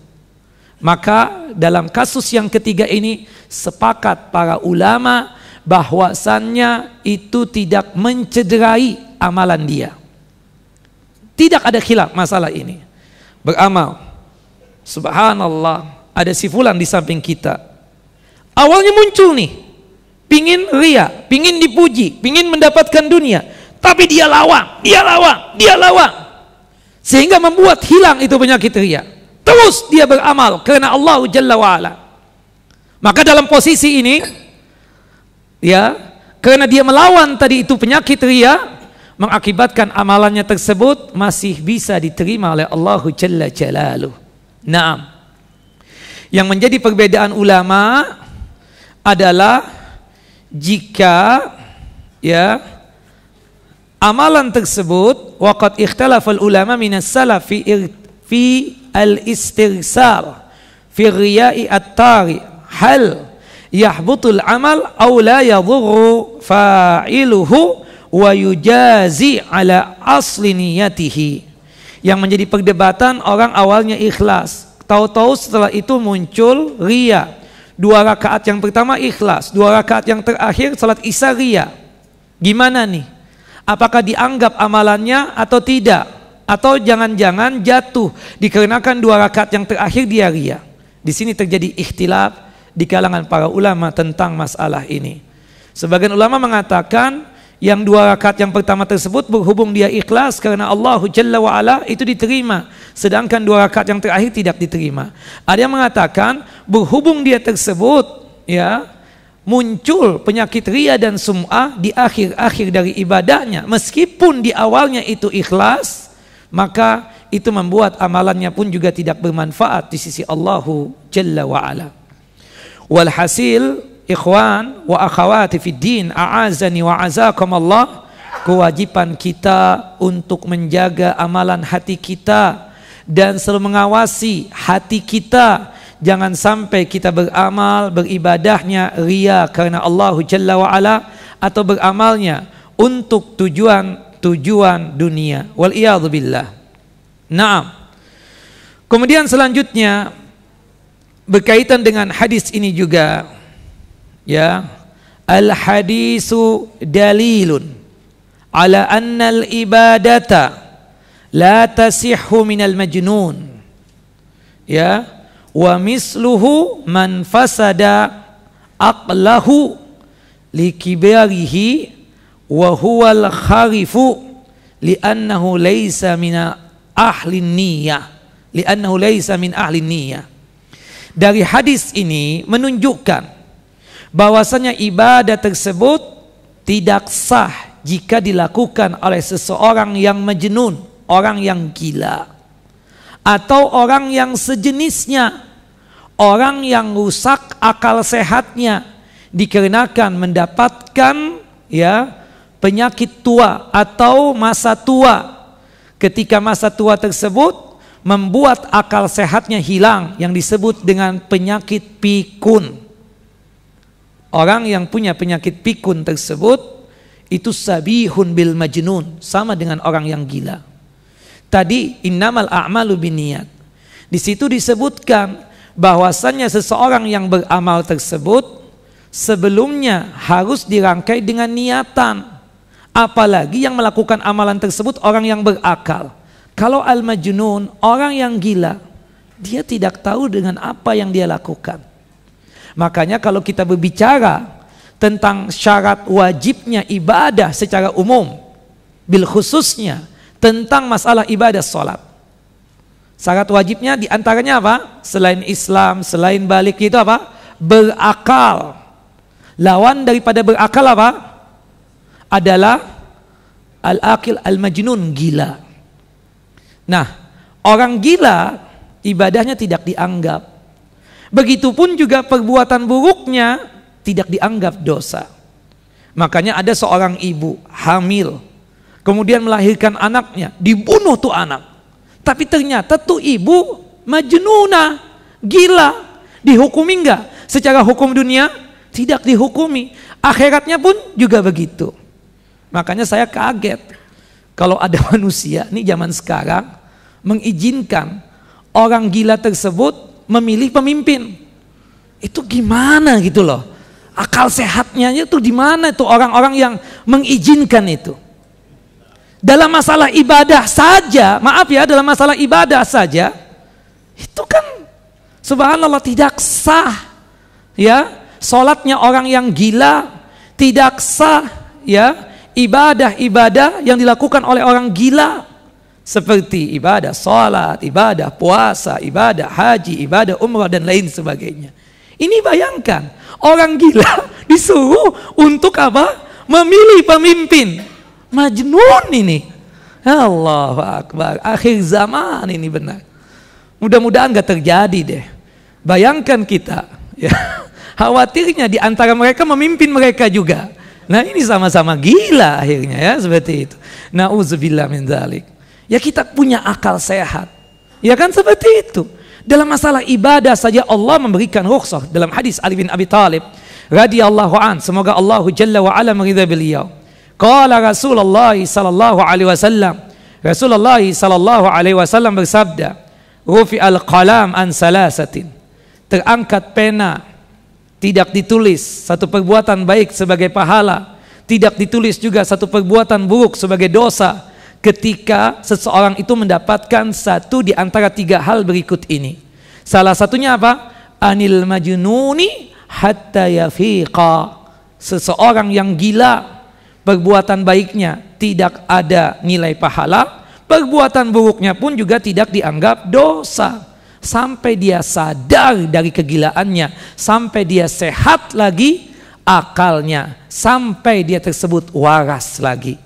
maka dalam kasus yang ketiga ini sepakat para ulama bahwasannya itu tidak mencederai amalan dia. Tidak ada khilaf masalah ini. Beramal. Subhanallah, ada sifulan di samping kita. Awalnya muncul nih, pingin ria, pingin dipuji, pingin mendapatkan dunia. Tapi dia lawan, dia lawan, dia lawan. Sehingga membuat hilang itu penyakit ria. Terus dia beramal karena Allah Jalla wa'ala. Maka dalam posisi ini ya, karena dia melawan tadi itu penyakit ria mengakibatkan amalannya tersebut masih bisa diterima oleh Allah Jalla Jalaluh. Naam. Yang menjadi perbedaan ulama adalah jika ya amalan tersebut waqad ikhtalafal ulama min fi fi al istirsal fi riya'i at-tari hal yahbutul amal aw la yadhurru fa'iluhu wa yujazi ala asli niyatihi yang menjadi perdebatan orang awalnya ikhlas tahu-tahu setelah itu muncul ria dua rakaat yang pertama ikhlas dua rakaat yang terakhir salat isya ria gimana nih apakah dianggap amalannya atau tidak atau jangan-jangan jatuh dikarenakan dua rakaat yang terakhir dia ria di sini terjadi ikhtilaf di kalangan para ulama tentang masalah ini. Sebagian ulama mengatakan yang dua rakaat yang pertama tersebut berhubung dia ikhlas karena Allah Jalla wa ala itu diterima sedangkan dua rakaat yang terakhir tidak diterima. Ada yang mengatakan berhubung dia tersebut ya muncul penyakit ria dan sum'ah di akhir-akhir dari ibadahnya meskipun di awalnya itu ikhlas maka itu membuat amalannya pun juga tidak bermanfaat di sisi Allahu Jalla wa Walhasil ikhwan wa akhawati fid din a'azani wa azakum Allah kewajiban kita untuk menjaga amalan hati kita dan selalu mengawasi hati kita jangan sampai kita beramal beribadahnya ria karena Allah Jalla wa ala atau beramalnya untuk tujuan tujuan dunia wal billah. Naam. Kemudian selanjutnya berkaitan dengan hadis ini juga ya al hadisu dalilun ala annal ibadata la tasihhu minal majnun ya wa misluhu man fasada aqlahu likibarihi wa huwal kharifu liannahu laysa min ahli li liannahu laysa min ahli niyah dari hadis ini menunjukkan bahwasanya ibadah tersebut tidak sah jika dilakukan oleh seseorang yang majnun, orang yang gila atau orang yang sejenisnya, orang yang rusak akal sehatnya dikarenakan mendapatkan ya penyakit tua atau masa tua. Ketika masa tua tersebut membuat akal sehatnya hilang yang disebut dengan penyakit pikun. Orang yang punya penyakit pikun tersebut itu sabihun bil majnun, sama dengan orang yang gila. Tadi innamal a'malu binniat. Di situ disebutkan bahwasannya seseorang yang beramal tersebut sebelumnya harus dirangkai dengan niatan. Apalagi yang melakukan amalan tersebut orang yang berakal. Kalau al-majnun, orang yang gila, dia tidak tahu dengan apa yang dia lakukan. Makanya kalau kita berbicara tentang syarat wajibnya ibadah secara umum, bil khususnya tentang masalah ibadah sholat. Syarat wajibnya diantaranya apa? Selain Islam, selain balik itu apa? Berakal. Lawan daripada berakal apa? Adalah al-akil al-majnun, gila. Nah, orang gila ibadahnya tidak dianggap. Begitupun juga perbuatan buruknya tidak dianggap dosa. Makanya ada seorang ibu hamil, kemudian melahirkan anaknya, dibunuh tuh anak. Tapi ternyata tuh ibu majnuna, gila, dihukumi enggak? Secara hukum dunia tidak dihukumi. Akhiratnya pun juga begitu. Makanya saya kaget kalau ada manusia, nih zaman sekarang mengizinkan orang gila tersebut memilih pemimpin. Itu gimana gitu loh. Akal sehatnya itu di mana itu orang-orang yang mengizinkan itu. Dalam masalah ibadah saja, maaf ya, dalam masalah ibadah saja, itu kan subhanallah tidak sah. Ya, solatnya orang yang gila tidak sah. Ya, ibadah-ibadah yang dilakukan oleh orang gila seperti ibadah sholat, ibadah puasa, ibadah haji, ibadah umrah dan lain sebagainya. Ini bayangkan, orang gila disuruh untuk apa? Memilih pemimpin. Majnun ini. Allahu Akbar. Akhir zaman ini benar. Mudah-mudahan gak terjadi deh. Bayangkan kita. Ya, khawatirnya di antara mereka memimpin mereka juga. Nah ini sama-sama gila akhirnya ya seperti itu. Nauzubillah min dzalik. Ya kita punya akal sehat. Ya kan seperti itu. Dalam masalah ibadah saja Allah memberikan rukhsah dalam hadis Ali bin Abi Thalib radhiyallahu an semoga Allah jalla wa ala meridha beliau. Qala Rasulullah sallallahu alaihi wasallam Rasulullah sallallahu alaihi wasallam bersabda, "Rufi al-qalam an salasatin." Terangkat pena tidak ditulis satu perbuatan baik sebagai pahala, tidak ditulis juga satu perbuatan buruk sebagai dosa ketika seseorang itu mendapatkan satu di antara tiga hal berikut ini. Salah satunya apa? Anil majnuni hatta yafiqa. Seseorang yang gila perbuatan baiknya tidak ada nilai pahala, perbuatan buruknya pun juga tidak dianggap dosa. Sampai dia sadar dari kegilaannya, sampai dia sehat lagi akalnya, sampai dia tersebut waras lagi.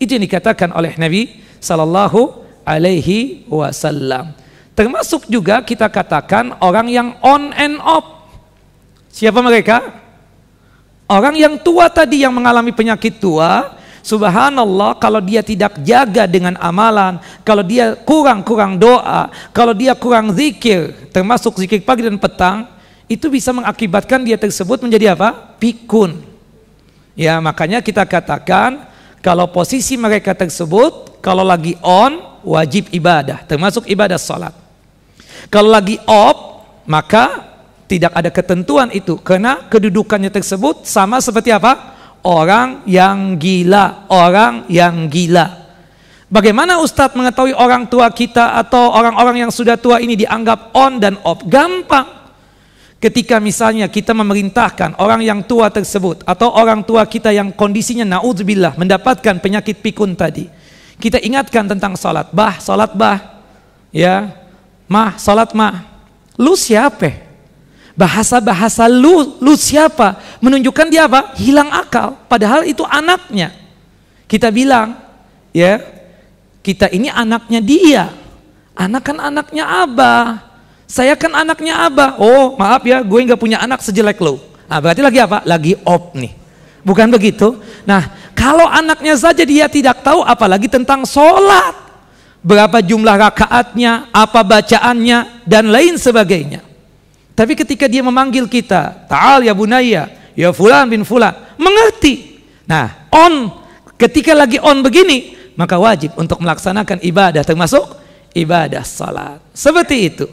Itu yang dikatakan oleh Nabi Sallallahu Alaihi Wasallam. Termasuk juga kita katakan orang yang on and off. Siapa mereka? Orang yang tua tadi yang mengalami penyakit tua, Subhanallah kalau dia tidak jaga dengan amalan, kalau dia kurang-kurang doa, kalau dia kurang zikir, termasuk zikir pagi dan petang, itu bisa mengakibatkan dia tersebut menjadi apa? Pikun. Ya makanya kita katakan kalau posisi mereka tersebut, kalau lagi on, wajib ibadah, termasuk ibadah sholat. Kalau lagi off, maka tidak ada ketentuan itu, karena kedudukannya tersebut sama seperti apa? Orang yang gila, orang yang gila. Bagaimana Ustadz mengetahui orang tua kita atau orang-orang yang sudah tua ini dianggap on dan off? Gampang. Ketika misalnya kita memerintahkan orang yang tua tersebut atau orang tua kita yang kondisinya naudzubillah mendapatkan penyakit pikun tadi, kita ingatkan tentang salat. Bah, salat bah. Ya. Mah, salat mah. Lu siapa? Bahasa-bahasa lu, lu siapa? Menunjukkan dia apa? Hilang akal. Padahal itu anaknya. Kita bilang, ya, kita ini anaknya dia. Anak kan anaknya abah saya kan anaknya Abah. Oh, maaf ya, gue nggak punya anak sejelek lo. Nah, berarti lagi apa? Lagi op nih. Bukan begitu? Nah, kalau anaknya saja dia tidak tahu apalagi tentang sholat. Berapa jumlah rakaatnya, apa bacaannya, dan lain sebagainya. Tapi ketika dia memanggil kita, Ta'al ya bunaya, ya fulan bin fulan, mengerti. Nah, on, ketika lagi on begini, maka wajib untuk melaksanakan ibadah, termasuk ibadah sholat. Seperti itu.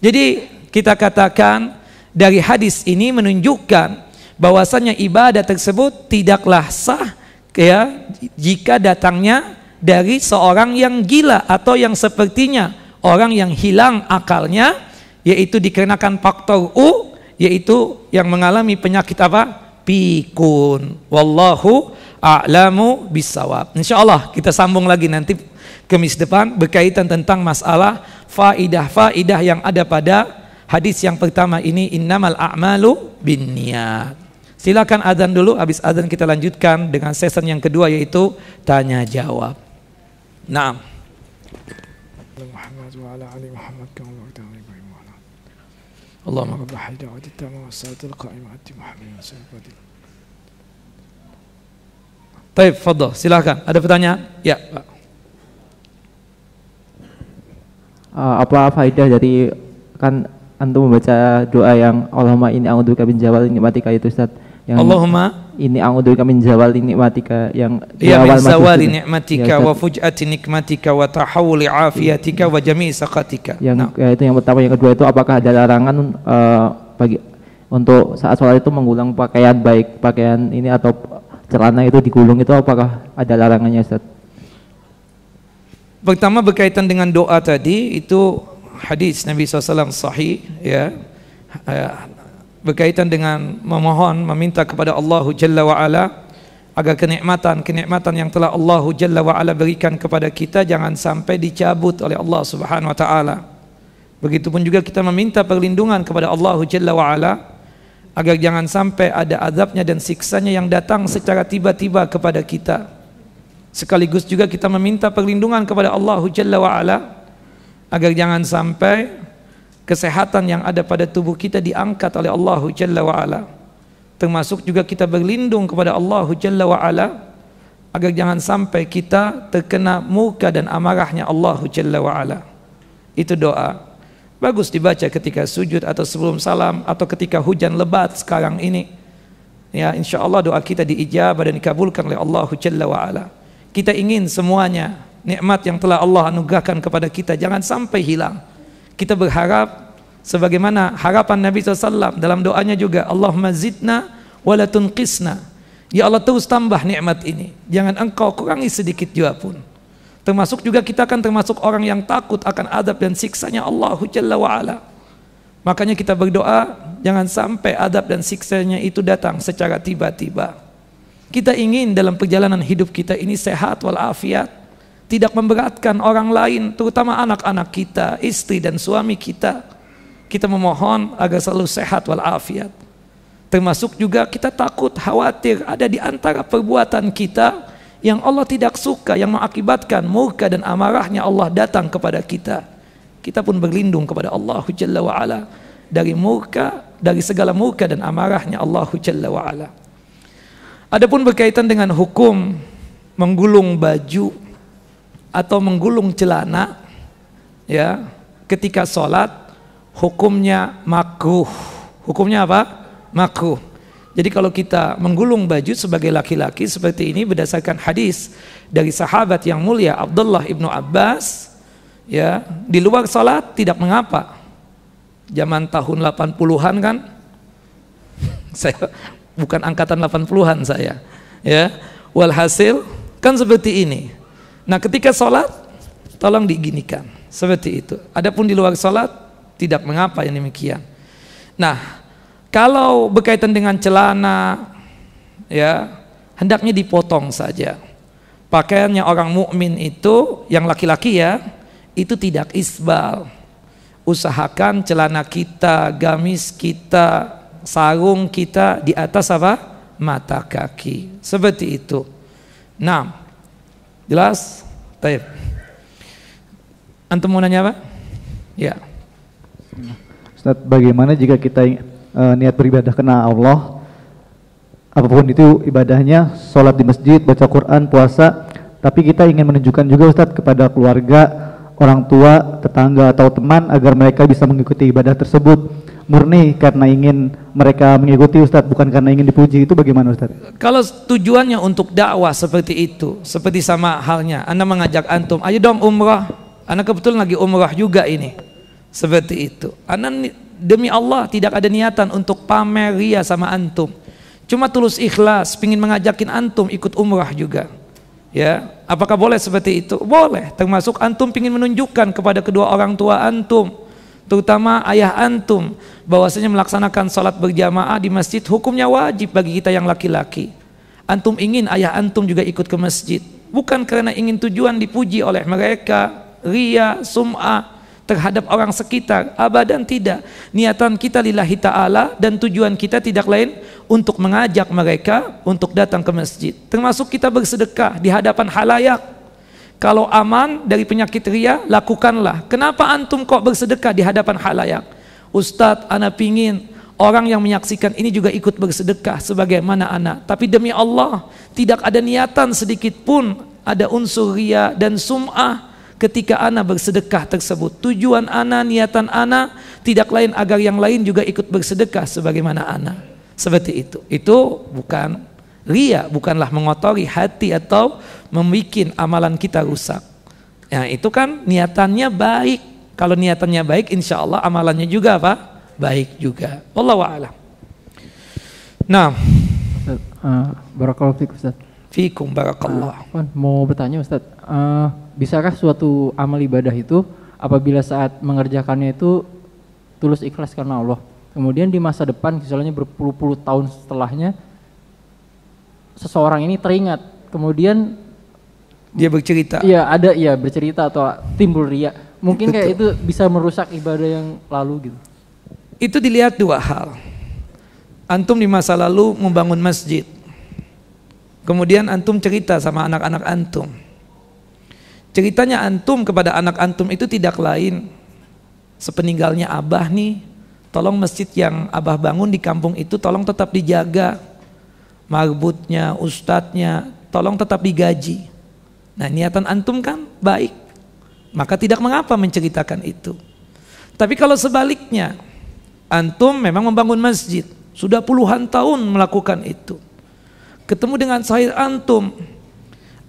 Jadi kita katakan dari hadis ini menunjukkan bahwasannya ibadah tersebut tidaklah sah ya jika datangnya dari seorang yang gila atau yang sepertinya orang yang hilang akalnya yaitu dikarenakan faktor u yaitu yang mengalami penyakit apa pikun wallahu a'lamu bisawab insyaallah kita sambung lagi nanti kemis depan berkaitan tentang masalah faidah-faidah yang ada pada hadis yang pertama ini innamal a'malu niat. Silakan azan dulu habis azan kita lanjutkan dengan season yang kedua yaitu tanya jawab. Naam. Allahumma wa Silakan. Ada pertanyaan? Ya, uh, apa faida dari kan antum membaca doa yang Allahumma ini a'udzubika min jawal nikmatika itu Ustaz yang Allahumma ini a'udzubika min jawal nikmatika yang ya min zawali nikmatika ya, wa fuj'ati nikmatika wa tahawuli afiyatika wa jami'i saqatika yang nah. ya, itu yang pertama yang kedua itu apakah ada larangan uh, bagi untuk saat sholat itu mengulang pakaian baik pakaian ini atau celana itu digulung itu apakah ada larangannya Ustaz? Pertama berkaitan dengan doa tadi itu hadis Nabi SAW sahih ya ha, berkaitan dengan memohon meminta kepada Allah Jalla wa Ala agar kenikmatan kenikmatan yang telah Allah Jalla wa Ala berikan kepada kita jangan sampai dicabut oleh Allah Subhanahu wa taala. Begitupun juga kita meminta perlindungan kepada Allah Jalla wa Ala agar jangan sampai ada azabnya dan siksanya yang datang secara tiba-tiba kepada kita. Sekaligus juga kita meminta perlindungan kepada Allah Jalla wa'ala agar jangan sampai kesehatan yang ada pada tubuh kita diangkat oleh Allah Jalla wa'ala. Termasuk juga kita berlindung kepada Allah Jalla wa'ala agar jangan sampai kita terkena muka dan amarahnya Allah Jalla wa'ala. Itu doa. Bagus dibaca ketika sujud atau sebelum salam atau ketika hujan lebat sekarang ini. Ya, insya Allah doa kita diijabah dan dikabulkan oleh Allah Jalla wa'ala. Kita ingin semuanya nikmat yang telah Allah anugerahkan kepada kita jangan sampai hilang. Kita berharap sebagaimana harapan Nabi SAW dalam doanya juga Allahumma zidna Walatun tunqisna. Ya Allah terus tambah nikmat ini. Jangan engkau kurangi sedikit juga pun. Termasuk juga kita akan termasuk orang yang takut akan adab dan siksanya Allah Jalla wa'ala. Makanya kita berdoa jangan sampai adab dan siksanya itu datang secara tiba-tiba. Kita ingin dalam perjalanan hidup kita ini sehat walafiat, tidak memberatkan orang lain, terutama anak-anak kita, istri dan suami kita. Kita memohon agar selalu sehat walafiat. Termasuk juga kita takut, khawatir ada di antara perbuatan kita yang Allah tidak suka, yang mengakibatkan murka dan amarahnya Allah datang kepada kita. Kita pun berlindung kepada Allah Jalla wa'ala dari murka, dari segala murka dan amarahnya Allah Jalla wa'ala. Adapun berkaitan dengan hukum menggulung baju atau menggulung celana ya ketika sholat hukumnya makruh. Hukumnya apa? Makruh. Jadi kalau kita menggulung baju sebagai laki-laki seperti ini berdasarkan hadis dari sahabat yang mulia Abdullah ibnu Abbas, ya di luar sholat tidak mengapa. Zaman tahun 80-an kan, saya bukan angkatan 80-an saya ya walhasil kan seperti ini nah ketika sholat tolong diginikan seperti itu adapun di luar sholat tidak mengapa yang demikian nah kalau berkaitan dengan celana ya hendaknya dipotong saja pakaiannya orang mukmin itu yang laki-laki ya itu tidak isbal usahakan celana kita gamis kita sarung kita di atas apa? Mata kaki. Seperti itu. Nah, jelas? Taib. Antum mau nanya apa? Ya. Ustaz, bagaimana jika kita uh, niat beribadah kena Allah, apapun itu ibadahnya, sholat di masjid, baca Quran, puasa, tapi kita ingin menunjukkan juga Ustadz kepada keluarga orang tua, tetangga, atau teman agar mereka bisa mengikuti ibadah tersebut murni karena ingin mereka mengikuti Ustadz, bukan karena ingin dipuji itu bagaimana Ustadz? Kalau tujuannya untuk dakwah seperti itu, seperti sama halnya, Anda mengajak antum, ayo dong umrah, Anda kebetulan lagi umrah juga ini, seperti itu. Anda demi Allah tidak ada niatan untuk pamer ria sama antum, cuma tulus ikhlas, pingin mengajakin antum ikut umrah juga. Ya, apakah boleh seperti itu? Boleh, termasuk antum ingin menunjukkan kepada kedua orang tua antum, terutama ayah antum, bahwasanya melaksanakan sholat berjamaah di masjid hukumnya wajib bagi kita yang laki-laki. Antum ingin ayah antum juga ikut ke masjid, bukan karena ingin tujuan dipuji oleh mereka, ria, sum'ah, terhadap orang sekitar abadan tidak niatan kita lillahi ta'ala dan tujuan kita tidak lain untuk mengajak mereka untuk datang ke masjid termasuk kita bersedekah di hadapan halayak kalau aman dari penyakit ria lakukanlah kenapa antum kok bersedekah di hadapan halayak Ustadz anak pingin orang yang menyaksikan ini juga ikut bersedekah sebagaimana anak tapi demi Allah tidak ada niatan sedikit pun ada unsur ria dan sum'ah ketika ana bersedekah tersebut. Tujuan ana, niatan ana tidak lain agar yang lain juga ikut bersedekah sebagaimana ana. Seperti itu. Itu bukan ria, bukanlah mengotori hati atau membuat amalan kita rusak. Ya, itu kan niatannya baik. Kalau niatannya baik, insya Allah amalannya juga apa? Baik juga. Wallahu a'lam. Nah, uh, barakallahu fikum barakallah. Uh, mau bertanya Ustaz, uh, bisakah suatu amal ibadah itu apabila saat mengerjakannya itu tulus ikhlas karena Allah kemudian di masa depan misalnya berpuluh-puluh tahun setelahnya seseorang ini teringat kemudian dia bercerita iya ada iya bercerita atau timbul ria mungkin Betul. kayak itu bisa merusak ibadah yang lalu gitu itu dilihat dua hal antum di masa lalu membangun masjid kemudian antum cerita sama anak-anak antum Ceritanya antum kepada anak antum itu tidak lain sepeninggalnya abah nih, tolong masjid yang abah bangun di kampung itu tolong tetap dijaga. Marbutnya, ustadznya, tolong tetap digaji. Nah niatan antum kan baik, maka tidak mengapa menceritakan itu. Tapi kalau sebaliknya, antum memang membangun masjid, sudah puluhan tahun melakukan itu. Ketemu dengan sahir antum,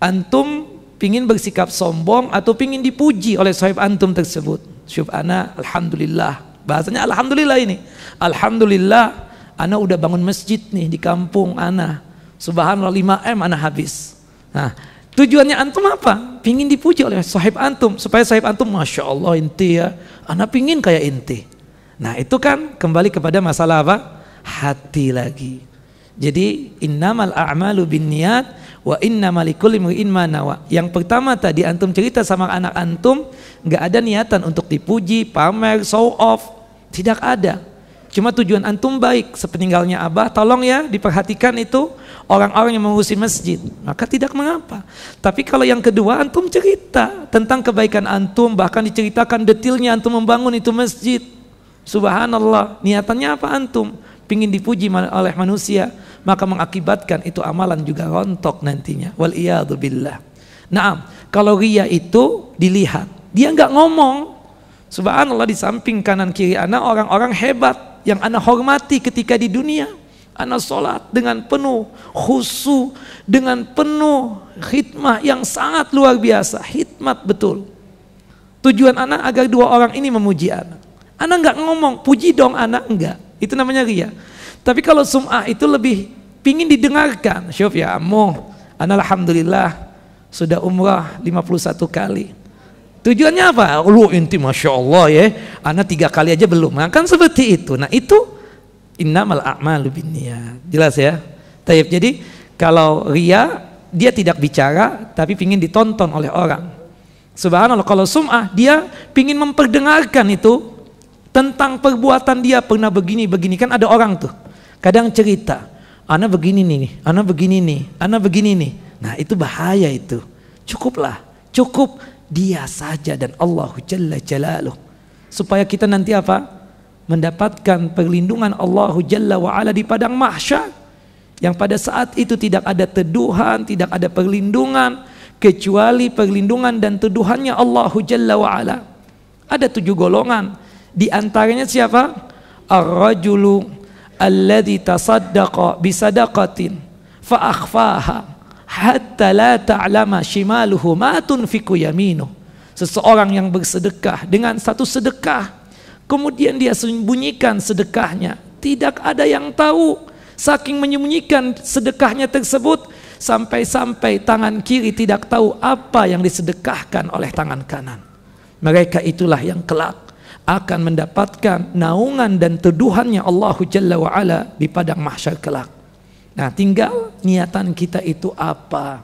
antum pingin bersikap sombong atau pingin dipuji oleh sahib antum tersebut ana alhamdulillah bahasanya alhamdulillah ini alhamdulillah ana udah bangun masjid nih di kampung ana subhanallah 5M ana habis nah Tujuannya antum apa? Pingin dipuji oleh sahib antum supaya sahib antum masya Allah inti ya, ana pingin kayak inti. Nah itu kan kembali kepada masalah apa? Hati lagi. Jadi innamal a'malu bin niat wa inna malikul nawa. Yang pertama tadi antum cerita sama anak antum nggak ada niatan untuk dipuji, pamer, show off, tidak ada. Cuma tujuan antum baik sepeninggalnya abah, tolong ya diperhatikan itu orang-orang yang mengurusi masjid. Maka tidak mengapa. Tapi kalau yang kedua antum cerita tentang kebaikan antum, bahkan diceritakan detilnya antum membangun itu masjid. Subhanallah, niatannya apa antum? Pingin dipuji oleh manusia maka mengakibatkan itu amalan juga rontok nantinya. Wal billah. Naam, kalau ria itu dilihat, dia nggak ngomong. Subhanallah di samping kanan kiri anak orang-orang hebat yang anak hormati ketika di dunia. Anak sholat dengan penuh khusu, dengan penuh khidmah yang sangat luar biasa. Khidmat betul. Tujuan anak agar dua orang ini memuji anak. Anak nggak ngomong, puji dong anak, enggak. Itu namanya ria. Tapi kalau sum'ah itu lebih pingin didengarkan. Syuf ya ana alhamdulillah sudah umrah 51 kali. Tujuannya apa? Lu inti Masya Allah ya, Ana tiga kali aja belum. Nah, kan seperti itu. Nah itu innamal a'malu niat. Jelas ya? Tayyip. Jadi kalau ria dia tidak bicara tapi pingin ditonton oleh orang. Subhanallah kalau sum'ah dia pingin memperdengarkan itu tentang perbuatan dia pernah begini begini kan ada orang tuh Kadang cerita, anak begini nih, anak begini nih, anak begini nih. Nah itu bahaya itu. Cukuplah, cukup dia saja dan Allah Jalla Jalaluh. Supaya kita nanti apa? Mendapatkan perlindungan Allah Jalla ala di padang mahsyar. Yang pada saat itu tidak ada teduhan, tidak ada perlindungan. Kecuali perlindungan dan teduhannya Allah Jalla ala Ada tujuh golongan. Di antaranya siapa? Ar-rajulu alladhi tasaddaqa bisadaqatin fa akhfaha hatta la ta'lama shimaluhu ma tunfiqu yaminu seseorang yang bersedekah dengan satu sedekah kemudian dia sembunyikan sedekahnya tidak ada yang tahu saking menyembunyikan sedekahnya tersebut sampai-sampai tangan kiri tidak tahu apa yang disedekahkan oleh tangan kanan mereka itulah yang kelak akan mendapatkan naungan dan teduhannya Allah Jalla wa'ala di padang mahsyar kelak. Nah, tinggal niatan kita itu apa?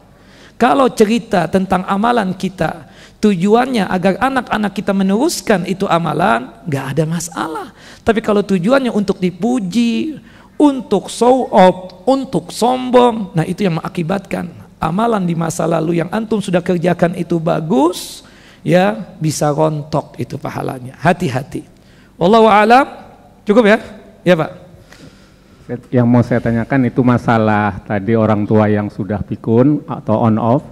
Kalau cerita tentang amalan kita, tujuannya agar anak-anak kita meneruskan itu amalan, nggak ada masalah. Tapi kalau tujuannya untuk dipuji, untuk show off, untuk sombong, nah itu yang mengakibatkan amalan di masa lalu yang antum sudah kerjakan itu bagus, ya bisa rontok itu pahalanya. Hati-hati. Wallahu alam. Cukup ya? Ya, Pak. Yang mau saya tanyakan itu masalah tadi orang tua yang sudah pikun atau on off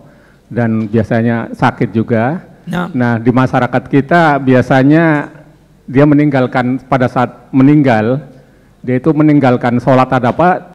dan biasanya sakit juga. Nah, nah di masyarakat kita biasanya dia meninggalkan pada saat meninggal dia itu meninggalkan sholat ada apa